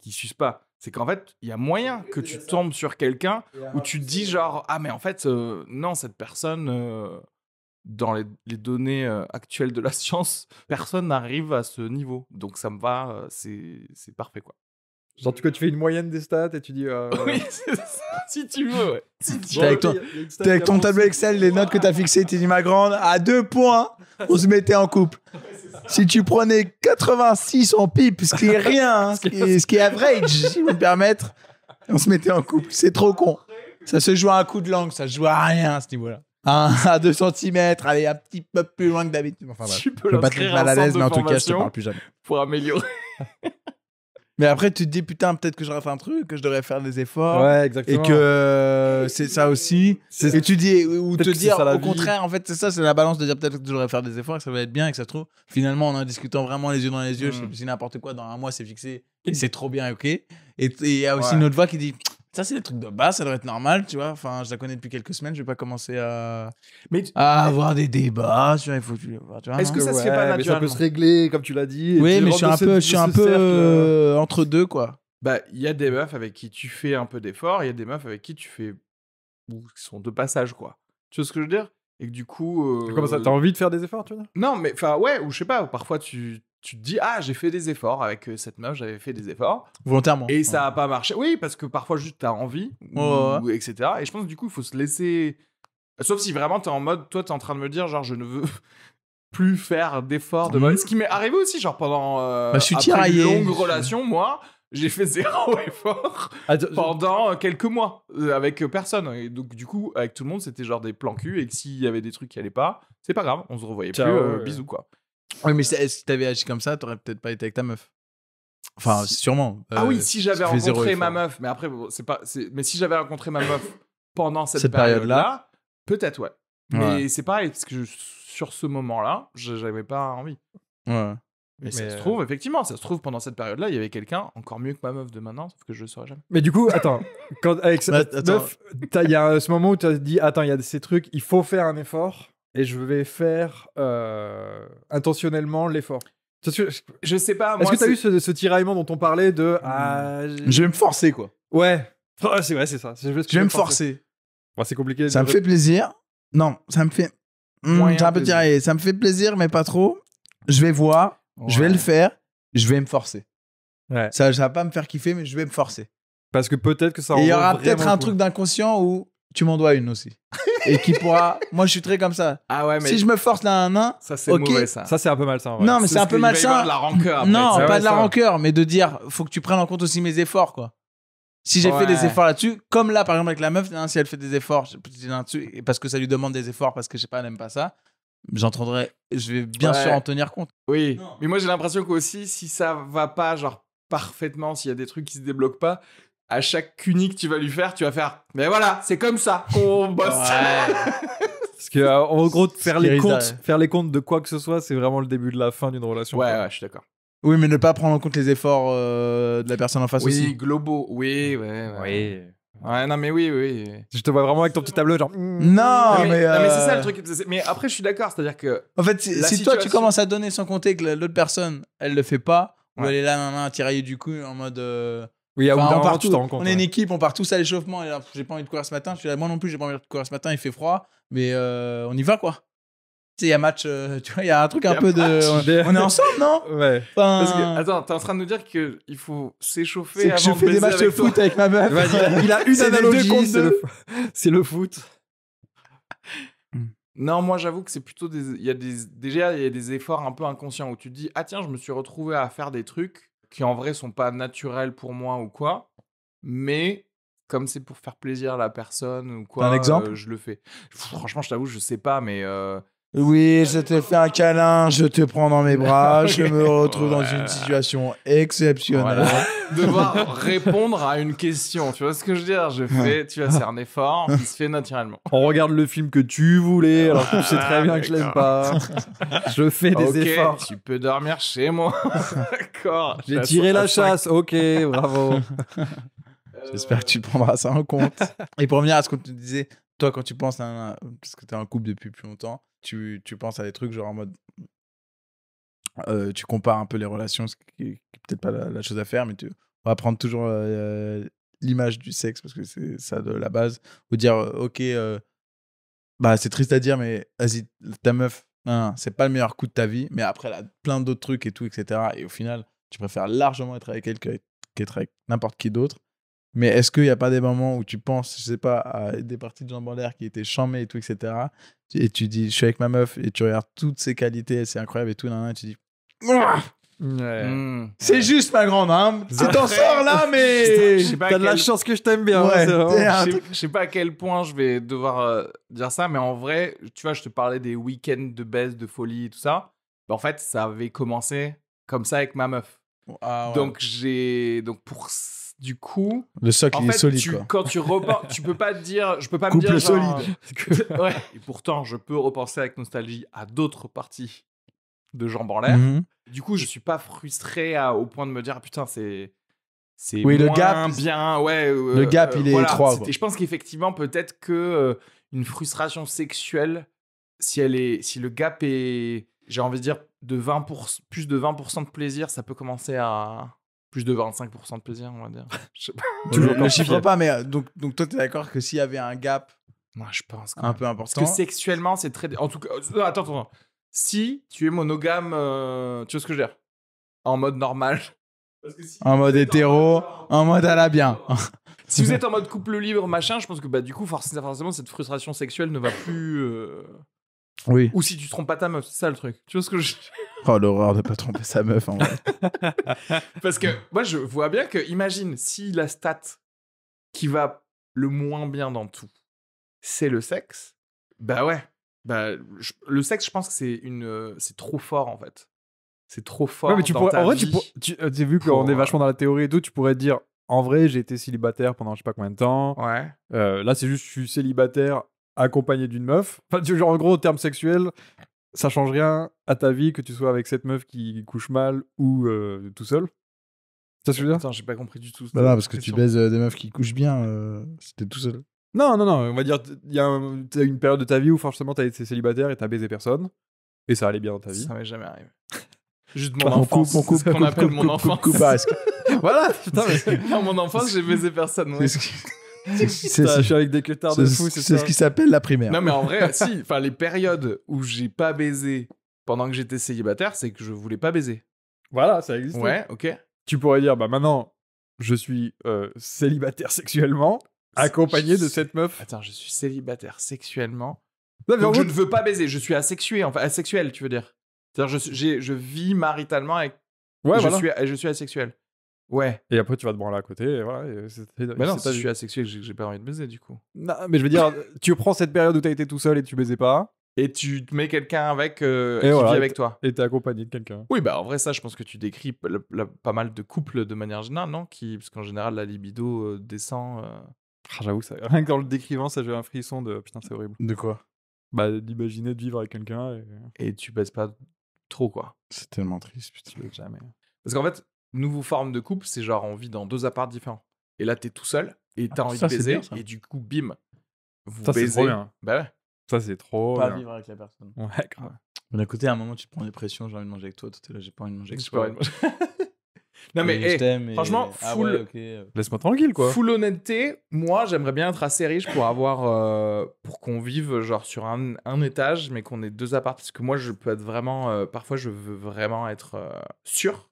qui suce pas. C'est qu'en fait, il y a moyen que tu tombes sur quelqu'un où tu te dis, genre, ah, mais en fait, euh, non, cette personne, euh, dans les, données euh, actuelles de la [laughs] science, personne n'arrive à ce niveau. Donc ça me va, euh, c'est parfait quoi. tout tu, tu fais une moyenne des stats et tu dis. Euh, [laughs] oui, ça, si tu veux. avec, ton, tableau Excel, les notes que tu as fixées, tu dis ma grande, à deux points, on se mettait en couple. [laughs] si tu prenais 86 en pipe, ce qui est rien, hein, ce, qui est, ce qui average, si vous me permettre, on se mettait en couple. C'est trop con. Ça se joue à un coup de langue, ça se joue à rien à ce niveau-là à 2 cm, aller un petit peu plus loin que d'habitude. Enfin, tu je peux pas te mal à l'aise, mais en tout cas, je te parle plus jamais. Pour améliorer. [laughs] mais après, tu te dis, putain, peut-être que j'aurais fait un truc, que je devrais faire des efforts. Ouais, exactement. Et que euh, c'est ça aussi. Et tu dis, ou te dire, au contraire, en fait, c'est ça, c'est la balance de dire peut-être que je devrais faire des efforts, que ça va être bien, et que ça se trouve, finalement, en discutant vraiment les yeux dans les yeux, je sais hmm. n'importe quoi, dans un mois, c'est fixé, et c'est trop bien, ok. Et il y a aussi une autre voix qui dit, ça, c'est des trucs de base, ça devrait être normal, tu vois. Enfin, je la connais depuis quelques semaines, je vais pas commencer à, à avoir des débats. Tu vois, il faut, Est-ce que ça se fait pas naturellement Ça peut se régler, comme tu l'as dit. oui, mais je suis un peu, je suis un peu entre deux, quoi. Bah, il y a des meufs avec qui tu fais un peu d'efforts, il y a des meufs avec qui tu fais. Ou qui sont de passage, quoi. Tu vois ce que je veux dire Et que du coup. Euh... Comment ça euh, T'as envie de faire des efforts, tu vois Non, mais enfin, ouais, ou je sais pas, parfois tu tu te dis ah j'ai fait des efforts avec euh, cette meuf j'avais fait des efforts volontairement et ça n'a pas marché oui parce que parfois juste t'as envie ou, etc et je pense du coup il faut se laisser sauf si vraiment t'es en mode toi t'es en train de me dire genre je ne veux [laughs] plus faire d'efforts de mmh. ce qui m'est arrivé aussi genre pendant euh, bah, après une longue relation moi j'ai fait zéro [laughs] effort pendant euh, quelques mois avec personne et donc du coup avec tout le monde c'était genre des plans cul et s'il y avait des trucs qui allaient pas c'est pas grave on se revoyait plus bisous quoi oui, mais si t'avais agi comme ça, t'aurais peut-être pas été avec ta meuf. Enfin, sûrement. ah oui, euh, si j'avais rencontré ma meuf, mais après, c'est pas. Mais si j'avais rencontré ma meuf pendant cette, période là peut être ouais. Mais c'est pareil, parce que sur ce moment-là, j'avais pas envie. Ouais. Mais, ça se euh trouve, effectivement, ça se trouve pendant cette période-là, il y avait quelqu'un encore mieux que ma meuf de maintenant, sauf que je le saurais jamais. Mais du coup, attends, quand, avec cette [laughs] meuf, il y a ce moment où tu as dit, attends, il y a ces trucs, il faut faire un effort et je vais faire euh, intentionnellement l'effort. Je sais pas. Est-ce que tu as eu ce, tiraillement dont on parlait de. Mmh. Ah, je vais me forcer, quoi. Ouais. Oh, c'est ouais, c'est ça. Je vais me forcer. c'est compliqué. Ça me fait plaisir. Non, ça me fait. Mmh, un peu tiraillé. Ça me fait plaisir, mais pas trop. Je vais voir. Je vais le faire. Je vais me forcer. Ouais. Ça, ça va pas me faire kiffer, mais je vais me forcer. Parce que peut-être que ça. il y aura peut-être un truc d'inconscient où tu m'en dois une aussi. [laughs] et qui pourra. Moi, je suis très comme ça. Ah ouais, mais si je me force là un nain, ça c'est mauvais ça. Ça c'est un peu malsain. ça. Non, mais c'est un peu malsain. de la rancœur. Non, pas de la rancœur, mais de dire, faut que tu prennes en compte aussi mes efforts, quoi. Si j'ai fait des efforts là-dessus, comme là par exemple avec la meuf, hein, si elle fait des efforts, là-dessus, parce que ça lui demande des efforts, parce que je sais pas, elle aime pas ça, j'entendrai, je vais bien sûr en tenir compte. Oui, mais moi j'ai l'impression qu'aussi, si ça va pas, genre parfaitement, s'il y a des trucs qui se débloquent pas, à chaque cunie que tu vas lui faire, tu vas faire. Mais voilà, c'est comme ça qu'on [laughs] bosse. Parce que euh, en gros, faire les comptes, faire les comptes de quoi que ce soit, c'est vraiment le début de la fin d'une relation. Ouais, ouais, je suis d'accord. Oui, mais ne pas prendre en compte les efforts euh, de la personne en face aussi. Oui, globaux. Oui, ouais, ouais. Ouais, non, mais oui, oui. Je te vois vraiment avec ton petit tableau, genre. Hmm. Non, mais, mais, c'est ça le euh, truc. Mais après, je suis d'accord, c'est-à-dire que. En fait, si, toi tu commences à donner sans compter que l'autre personne, elle le fait pas, ou elle est là, nan, tiraillée du coup, en mode. Oui, on, part tout, on est une équipe, on part tous à l'échauffement. j'ai pas envie de courir ce matin. moi non plus, j'ai pas envie de courir ce matin. Il fait froid, mais euh, on y va quoi. Tu sais, il y a match, euh, [laughs] tu vois, il y a un truc un peu de. On est ensemble, non [laughs] Ouais. attends, t'es en train de nous dire qu'il faut s'échauffer avant je de fais des matchs de foot avec ma meuf. [laughs] il a une analogie C'est le foot. Hmm. Non, moi j'avoue que c'est plutôt des. Il y a des... Déjà, il y a des efforts un peu inconscients où tu te dis Ah tiens, je me suis retrouvé à faire des trucs qui en vrai sont pas naturels pour moi ou quoi, mais comme c'est pour faire plaisir à la personne ou quoi, un euh, exemple je le fais. Franchement, je t'avoue, je sais pas, mais euh, oui, je te fais un câlin, je te prends dans mes bras, [laughs] je me retrouve dans une situation exceptionnelle. de [laughs] Devoir répondre à une question, tu vois ce que je veux dire Je fais, tu vois, c'est un effort [laughs] il se fait naturellement. On regarde le film que tu voulais, alors que tu sais très bien que je l'aime pas. Je fais des efforts. Tu peux dormir chez moi. J'ai bah, tiré la chasse. Ok, bravo. [laughs] Euh, J'espère que tu prendras ça en compte. Et pour revenir à ce que tu disais, toi, quand tu penses à un, parce que tu es en couple depuis plus longtemps, tu, tu penses à des trucs genre en mode. Euh, tu compares un peu les relations, ce qui n'est peut-être pas la, chose à faire, mais tu, on va prendre toujours euh, l'image du sexe parce que c'est ça de la base. Ou dire, ok, bah, c'est triste à dire, mais vas-y, ta meuf, c'est pas le meilleur coup de ta vie, mais après, elle a plein d'autres trucs et tout, etc. Et au final, tu préfères largement être avec elle qu'être avec n'importe qui d'autre. Mais est-ce qu'il n'y a pas des moments où tu penses, je sais pas, à des parties de Jean l'air qui étaient chamées et tout, etc. Et tu dis, je suis avec ma meuf et tu regardes toutes ses qualités, c'est incroyable et tout, et tu dis, hmm. c'est juste ma grande, âme. C'est ton sort là, [laughs] mais t'as quel... de la chance que je t'aime bien. Hein, je, sais, sais pas à quel point je vais devoir euh, dire ça, mais en vrai, tu vois, je te parlais des week-ends de baisse, de folie, et tout ça. en fait, ça avait commencé comme ça avec ma meuf. Ah donc j'ai donc pour du coup le socle en est solide quand tu repenses tu peux pas te dire je peux pas me dire genre, solide [laughs] [laughs] ouais. et pourtant je peux repenser avec nostalgie à d'autres parties de Jean en l'air mhm. du coup je suis pas frustré à, au point de me dire putain c'est c'est oui, le gap bien ouais euh, le gap euh, il est voilà, étroit je pense qu'effectivement peut-être que euh, une frustration sexuelle si elle est si le gap est j'ai envie de dire de 20 plus de 20% de plaisir, ça peut commencer à plus de 25% de plaisir, on va dire. [laughs] Je sais pas. Tu ne chiffre pas, mais euh, donc, donc toi, tu es d'accord que s'il y avait un gap Moi, je pense un peu important. Parce que sexuellement, c'est très. En tout cas, attends, euh, attends. attends. Si tu es monogame, euh, tu vois ce que je veux dire En mode normal. en mode hétéro, en, mode à la bien. [laughs] si vous êtes en mode couple libre, machin, je pense que bah, du coup, forcément, cette frustration sexuelle ne va plus. Oui. Ou si tu trompes pas ta meuf, c'est ça le truc. Tu vois ce que je. Oh, l'horreur de pas tromper sa meuf, en vrai. [laughs] Parce que moi, je vois bien que, imagine, si la stat qui va le moins bien dans tout, c'est le sexe, bah ouais. Bah, le sexe, je pense que c'est une, euh, c'est trop fort, en fait. C'est trop fort. tu en vrai, tu, euh, As vu qu'on est euh, vachement dans la théorie et tout, tu pourrais dire. En vrai, j'ai été célibataire pendant je sais pas combien de temps. Ouais. là, c'est juste je suis célibataire accompagné d'une meuf. Enfin, genre, en gros, au terme sexuel ça change rien à ta vie que tu sois avec cette meuf qui couche mal ou tout seul. Ça, ce que je veux dire Attends, j'ai pas compris du tout. non, parce que tu baises des meufs qui couchent bien, euh, c'était tout seul. Non, non, non. On va dire, il y a une période de ta vie où forcément t'as été célibataire et t'as baisé personne. Et ça allait bien dans ta vie. Ça m'est jamais arrivé. Juste mon enfance. c'est ce qu'on appelle mon enfance. voilà, Dans mon enfance, j'ai baisé personne. C'est [laughs] suis avec des de c'est ce qui s'appelle la primaire. Non, mais en vrai, si. Enfin, les périodes où j'ai pas baisé pendant que j'étais célibataire, c'est que je voulais pas baiser. Voilà, ça existe. Ouais, ok. Tu pourrais dire, bah maintenant, je suis euh, célibataire [laughs] sexuellement, accompagné de cette meuf. Attends, je suis célibataire sexuellement. mais Donc je ne veux pas baiser, je suis asexué, enfin asexuel, tu veux dire. cest à je, vis maritalement avec. Ouais, je, suis, je suis asexuel. Ouais. Et après, tu vas te branler à côté. Et voilà, euh, Mais non, je suis asexuel j'ai pas envie de baiser du coup. Non, mais je veux dire, euh, tu prends cette période où t'as été tout seul et tu baisais pas, Et tu te mets quelqu'un avec euh, qui vit avec toi. et t'es accompagné de quelqu'un. Oui, bah en vrai, ça, je pense que tu décris pas mal de couples de manière générale, non qui, Parce qu'en général, la libido descend. Ah, J'avoue, ça... rien le décrivant, ça j'ai un frisson de putain, c'est horrible. De quoi Bah, d'imaginer de vivre avec quelqu'un et. et tu baises pas trop, quoi. C'est tellement triste, putain. Jamais. Parce qu'en fait, nouveau forme de couple, c'est genre on vit dans deux apparts différents. Et là, t'es tout seul et ah, t'as envie de baiser. et du coup, bim, vous ça, baisez. Trop bah Ça, c'est trop. Pas vivre avec la personne. Ouais, grave. Mais d'un côté, à un moment, tu te prends des pressions, j'ai envie de manger avec toi, toi, t'es là, j'ai pas envie de manger avec toi. [laughs] non, mais, franchement, ah full... Euh. laisse-moi tranquille, quoi. Full honnêteté, moi, j'aimerais bien être assez riche pour avoir. Euh, pour qu'on vive, genre, sur un, un étage, mais qu'on ait deux apparts. Parce que moi, je peux être vraiment. Euh, parfois, je veux vraiment être sûr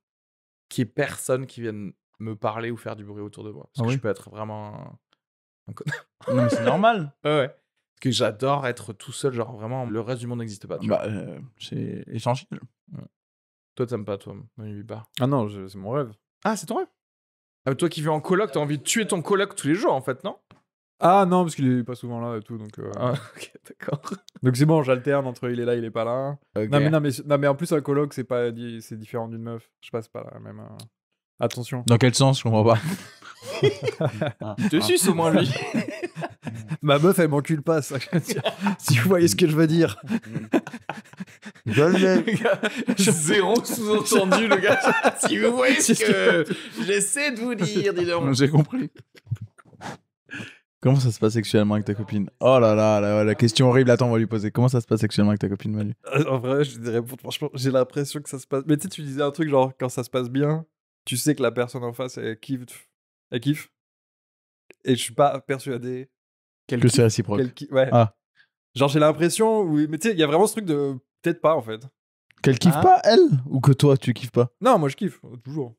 qu'il n'y ait personne qui vienne me parler ou faire du bruit autour de moi. Parce ah que je peux être vraiment un, Non, mais c'est normal. [laughs] ouais, ouais. Parce que j'adore être tout seul, genre vraiment, le reste du monde n'existe pas. bah, euh, c'est échangé. Toi, t'aimes pas, toi, Manu pas. Ah non, c'est mon rêve. Ah, c'est ton rêve ah, Toi qui vis en coloc, t'as envie de tuer ton coloc tous les jours, en fait, non ah non, parce qu'il est pas souvent là et tout, donc. Euh, ah, [laughs] ok, d'accord. Donc c'est bon, j'alterne entre il est là, il est pas là. Non, mais, non, mais, non, mais en plus, un colloque, c'est pas c'est différent d'une meuf. Je passe pas la même. Euh, attention. Dans quel sens Je comprends pas. [laughs] Ah, dessus te suce au moins, lui. [laughs] Ma meuf, elle m'encule pas, ça. si vous voyez ce que je veux dire. Le Zéro sous-entendu, le gars. Si vous voyez ce que j'essaie de vous dire, dis donc. J'ai compris. Comment ça se passe sexuellement avec ta copine Oh là là, la, la, question horrible, attends, on va lui poser. Comment ça se passe sexuellement avec ta copine, Manu euh, En vrai, je dirais, franchement, j'ai l'impression que ça se passe. Mais tu sais, tu disais un truc genre, quand ça se passe bien, tu sais que la personne en face, elle kiffe. Elle kiffe. Et je suis pas persuadé. que c'est réciproque. ouais. Ah. Genre, j'ai l'impression, oui, mais tu sais, il y a vraiment ce truc de peut-être pas en fait. Qu'elle kiffe ah. pas, elle Ou que toi, tu kiffes pas Non, moi je kiffe, toujours.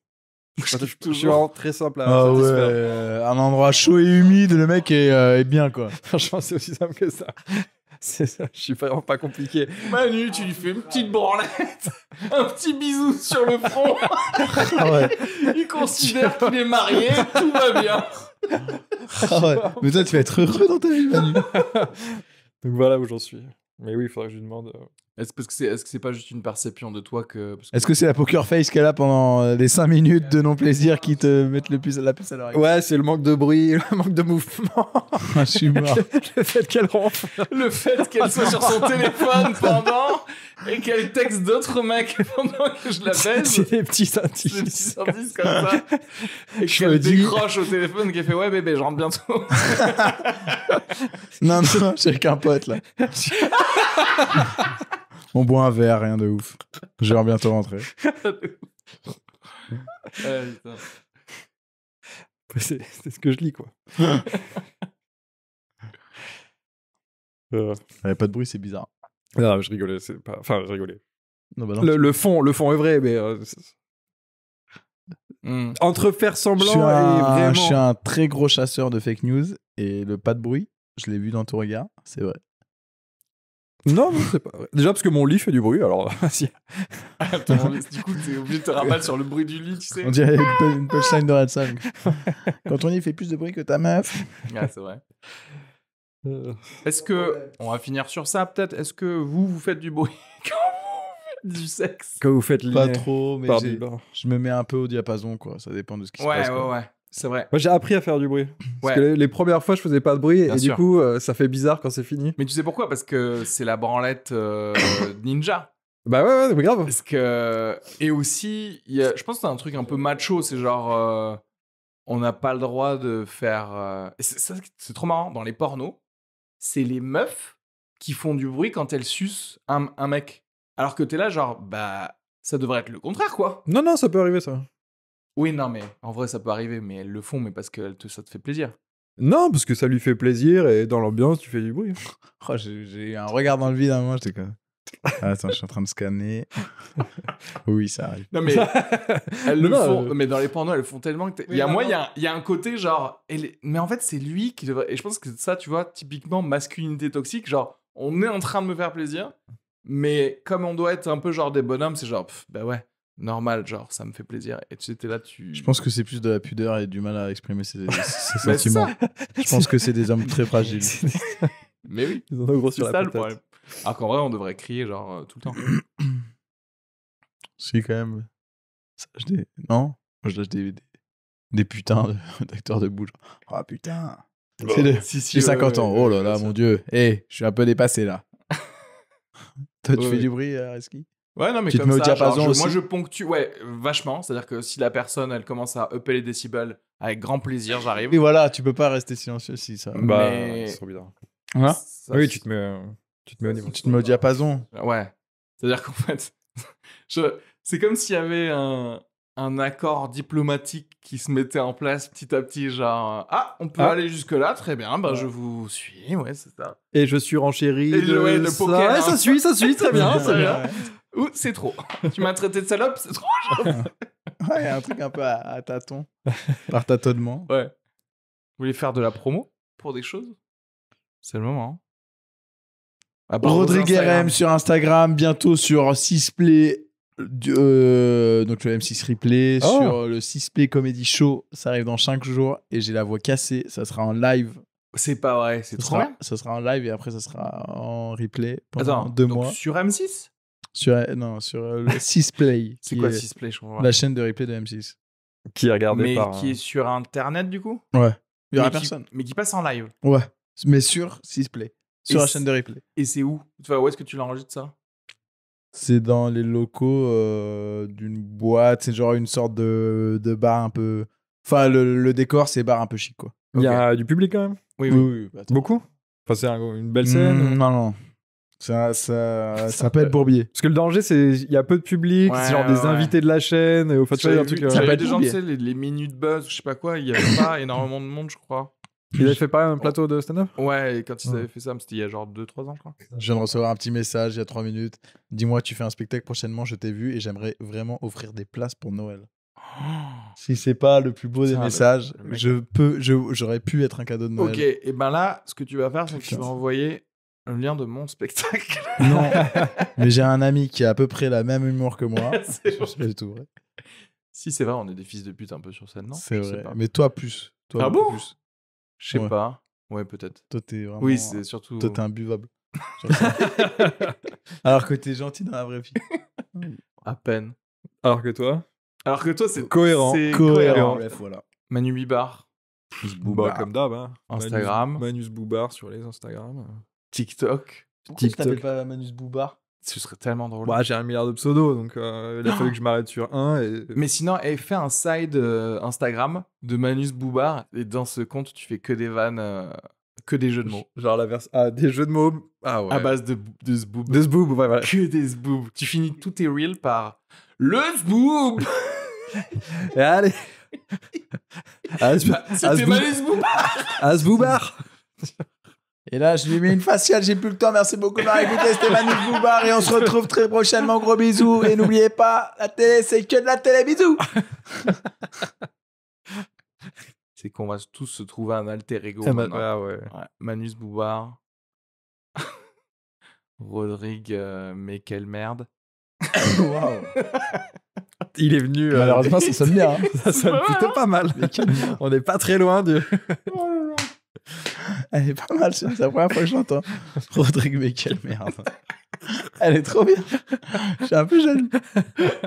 Je suis très simple à ah euh, un endroit chaud et humide, le mec est, euh, est bien quoi. [laughs] Franchement, c'est aussi simple que ça. [laughs] C'est ça, je suis vraiment pas compliqué. Manu, tu lui fais une petite branlette, [laughs] un petit bisou sur le front. Ah ouais. il considère qu'il est marié, tout va bien. Ah ouais. Mais toi, tu vas être heureux dans ta vie, Manu. Donc voilà où j'en suis. Mais oui, il faudrait que je lui demande. Euh, est-ce que c'est est-ce que c'est pas juste une perception de toi que Est-ce que c'est la poker face qu'elle a pendant euh, les 5 minutes de non plaisir qui te mettent le plus la puce à l'oreille Ouais, c'est le manque de bruit, le [laughs] manque de mouvement. [laughs] Ah, je suis mort. [laughs] le, fait qu'elle rentre... le fait qu'elle soit sur son téléphone pendant et qu'elle texte d'autres mecs pendant que je la baise. C'est des petits indices. comme ça. Et je qu'elle décroche au téléphone et qu'elle fait ouais bébé, je rentre bientôt. non non, j'ai qu'un pote là. On boit un verre, rien de ouf. J'ai bientôt rentrer. [laughs] [laughs] Bah, c'est, ce que je lis, quoi. [laughs] Euh. Il n'y avait pas de bruit, c'est bizarre. non, je rigolais. C'est pas... Enfin, bah Le, fond, le fond est vrai, mais. Euh, hmm. Entre faire semblant et vraiment. je suis un très gros chasseur de fake news et le pas de bruit, je l'ai vu dans ton regard, c'est vrai. Non, je sais pas. Déjà parce que mon lit fait du bruit, alors Attends, [laughs] ah, du coup, t'es obligé de te rabattre sur le bruit du lit, tu sais. On dirait une punchline de Sun Quand on lit fait plus de bruit que ta meuf. Ah, c'est vrai. Euh. Est-ce que. On va finir sur ça peut-être. Est-ce que vous, vous faites du bruit [laughs] quand vous faites du sexe Quand vous faites Pas trop, mais je me mets un peu au diapason, quoi. Ça dépend de ce qui se passe. Ouais, ouais, ouais. C'est vrai. Moi, j'ai appris à faire du bruit. Parce que les, premières fois, je faisais pas de bruit. et du coup, euh, ça fait bizarre quand c'est fini. Mais tu sais pourquoi Parce que c'est la branlette euh, [coughs] ninja. Bah ouais, ouais, pas grave. Parce que. Et aussi, y a... je pense que c'est un truc un peu macho. C'est genre. Euh, on n'a pas le droit de faire. C'est trop marrant. Dans les pornos, c'est les meufs qui font du bruit quand elles sucent un, un mec. Alors que t'es là, genre, bah. Ça devrait être le contraire, quoi. Non, non, ça peut arriver, ça. Oui, non, mais en vrai, ça peut arriver, mais elles le font, mais parce que ça te fait plaisir. Non, parce que ça lui fait plaisir et dans l'ambiance, tu fais du bruit. [laughs] Oh, j'ai, un regard dans le vide à un moment, j'étais comme. [laughs] Ah, attends, je suis en train de scanner. [laughs] oui, ça arrive. Non, mais elles le font, euh, mais dans les pornos, elles le font tellement que. Il y a, moi, il y, a, un côté genre. Elle... Mais en fait, c'est lui qui devrait. Et je pense que ça, tu vois, typiquement masculinité toxique, genre, on est en train de me faire plaisir, mais comme on doit être un peu genre des bonhommes, c'est genre, bah ouais normal, genre ça me fait plaisir. Et tu étais là, tu. Je pense que c'est plus de la pudeur et du mal à exprimer ses, [laughs] sentiments. Je pense que c'est des hommes très fragiles. [laughs] Mais oui, ils ont un gros sur la ça, le problème. Alors qu'en vrai, on devrait crier genre euh, tout le temps. [clears throat] si quand même. je Non, Moi, je des, putains [laughs] d'acteurs de bouche. Oh putain. Bah, j'ai 50 ans. oh là là, mon dieu. Eh, je suis un peu dépassé là. Toi, tu fais du bruit à euh, Ouais, non, mais comme ça, je, moi je ponctue, ouais, vachement. C'est-à-dire que si la personne, elle commence à upper les décibels, avec grand plaisir, j'arrive. Et voilà, tu peux pas rester silencieux si ça. Bah, c'est trop bizarre. Hein ouais oui, tu te mets, euh, tu te mets au niveau. Tu te mets au diapason. Ouais. C'est-à-dire qu'en fait, [laughs] c'est comme s'il y avait un, un accord diplomatique qui se mettait en place petit à petit, genre euh, ah on peut ah. aller jusque là, très bien, ben je vous suis, ouais c'est ça. Et je suis renchéri. de... le ça, ouais, ça hein. suit, ça suit, très bien, [laughs] très bien ou c'est trop. [laughs] tu m'as traité de salope, c'est trop. [laughs] ouais, un truc un peu à, tâton. [laughs] par tâtonnement. Ouais. Vous voulez faire de la promo pour des choses C'est le moment. Rodriguer Rodrigue RM sur Instagram, bientôt sur 6play, euh, donc le M6 replay, oh. sur le 6play Comedy Show. Ça arrive dans 5 jours et j'ai la voix cassée. Ça sera en live c'est pas vrai, c'est trop Ça sera en live et après ça sera en replay pendant Attends, deux mois. Sur M6 sur, non, sur euh, le 6 [laughs] Play. [laughs] C'est quoi 6 Play, je crois La chaîne de replay de M6. Qui est regardée Mais qui est sur Internet, du coup Ouais. Il y aura personne. Mais qui passe en live. Ouais. Mais sur 6 Play. Sur la chaîne de replay. Et c'est où Enfin, où est-ce que tu l'enregistres ça C'est dans les locaux euh, d'une boîte. C'est genre une sorte de, de bar un peu. Enfin, le, décor, c'est bar un peu chic, quoi. Il y a du public quand même. Oui, oui. Bah, Beaucoup Enfin, c'est une belle scène. Mmh, non, non. Ça, ça, peut être bourbier. Parce que le danger, c'est il y a peu de public, c'est genre des invités de la chaîne. Et au fait, tu Ça des gens, tu sais, les, minutes minutes buzz, je sais pas quoi, il y avait pas [coughs] énormément de monde, je crois. Il avait fait pas un plateau de stand-up Ouais, quand ils avaient fait ça, c'était il y a genre 2-3 ans, je crois. Je viens de recevoir un petit message il y a 3 minutes. Dis-moi, tu fais un spectacle prochainement, je t'ai vu et j'aimerais vraiment offrir des places pour Noël. [gasps] si c'est pas le plus beau des messages, je peux, j'aurais pu être un cadeau de Noël. Ok, et ben là, ce que tu vas faire, c'est que tu vas envoyer un lien de mon spectacle. [laughs] Non, mais j'ai un ami qui a à peu près la même humour que moi. [laughs] c'est pas tout vrai. Si, c'est vrai, on est des fils de pute un peu sur scène, non C'est vrai. Mais toi, plus. Toi, ah bon plus. Je sais pas. Ouais, peut-être. Toi, t'es vraiment. Oui, c'est surtout. Toi, t'es imbuvable. [laughs] Alors que t'es gentil dans la vraie vie. à peine. Alors que toi Alors que toi, c'est cohérent. Cohérent. cohérent. voilà. Manu Bibar. Bah, comme d'hab. Hein. Instagram. Manus, Manus sur les Instagram. TikTok. TikTok. tu t'appelles pas Manus Boubar ce serait tellement drôle. Bah, j'ai un milliard de pseudos, donc euh, il a [gasps] fallu que je m'arrête sur un. Mais sinon, eh, fais fait un side euh, Instagram de Manus Boubar, et dans ce compte, tu fais que des vannes, euh, que des jeux de mots. Genre la verse. Ah, des jeux de mots. Ah ouais. À base de, de De zboob, ouais, voilà. Que des zboob. Tu finis tous tes reels par le zboob [laughs] et Allez [laughs] C'était Manus Boubard À Boubar [laughs] Et là, je lui mets une faciale, j'ai plus le temps. Merci beaucoup d'avoir écouté. C'était Manu Boubar et on se retrouve très prochainement. Gros bisous. Et n'oubliez pas, la télé, c'est que de la télé. Bisous. [laughs] c'est qu'on va tous se trouver un alter ego. Ah Manus Boubar. [laughs] Rodrigue, euh, mais quelle merde. Il est venu. Euh, Malheureusement, ça sonne bien. Hein. [laughs] Ça sonne plutôt pas mal. On n'est pas très loin du. Elle est pas mal, c'est la première fois que je l'entends. [laughs] Rodrigue, mais quelle merde. [laughs] Elle est trop bien. Je suis un peu jeune.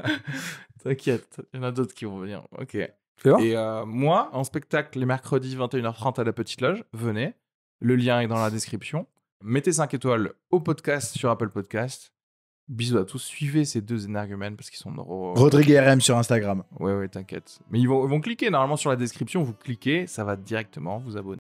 [laughs] T'inquiète, il y en a d'autres qui vont venir. Ok. Et euh, moi, en spectacle, les mercredis 21h30 à la Petite Loge, venez. Le lien est dans la description. Mettez 5 étoiles au podcast sur Apple Podcast. Bisous à tous. Suivez ces deux énergumènes parce qu'ils sont Rodrigue RM sur Instagram. Ouais, oui, t'inquiète. Mais ils vont, ils vont cliquer. Normalement, sur la description, vous cliquez, ça va directement vous abonner.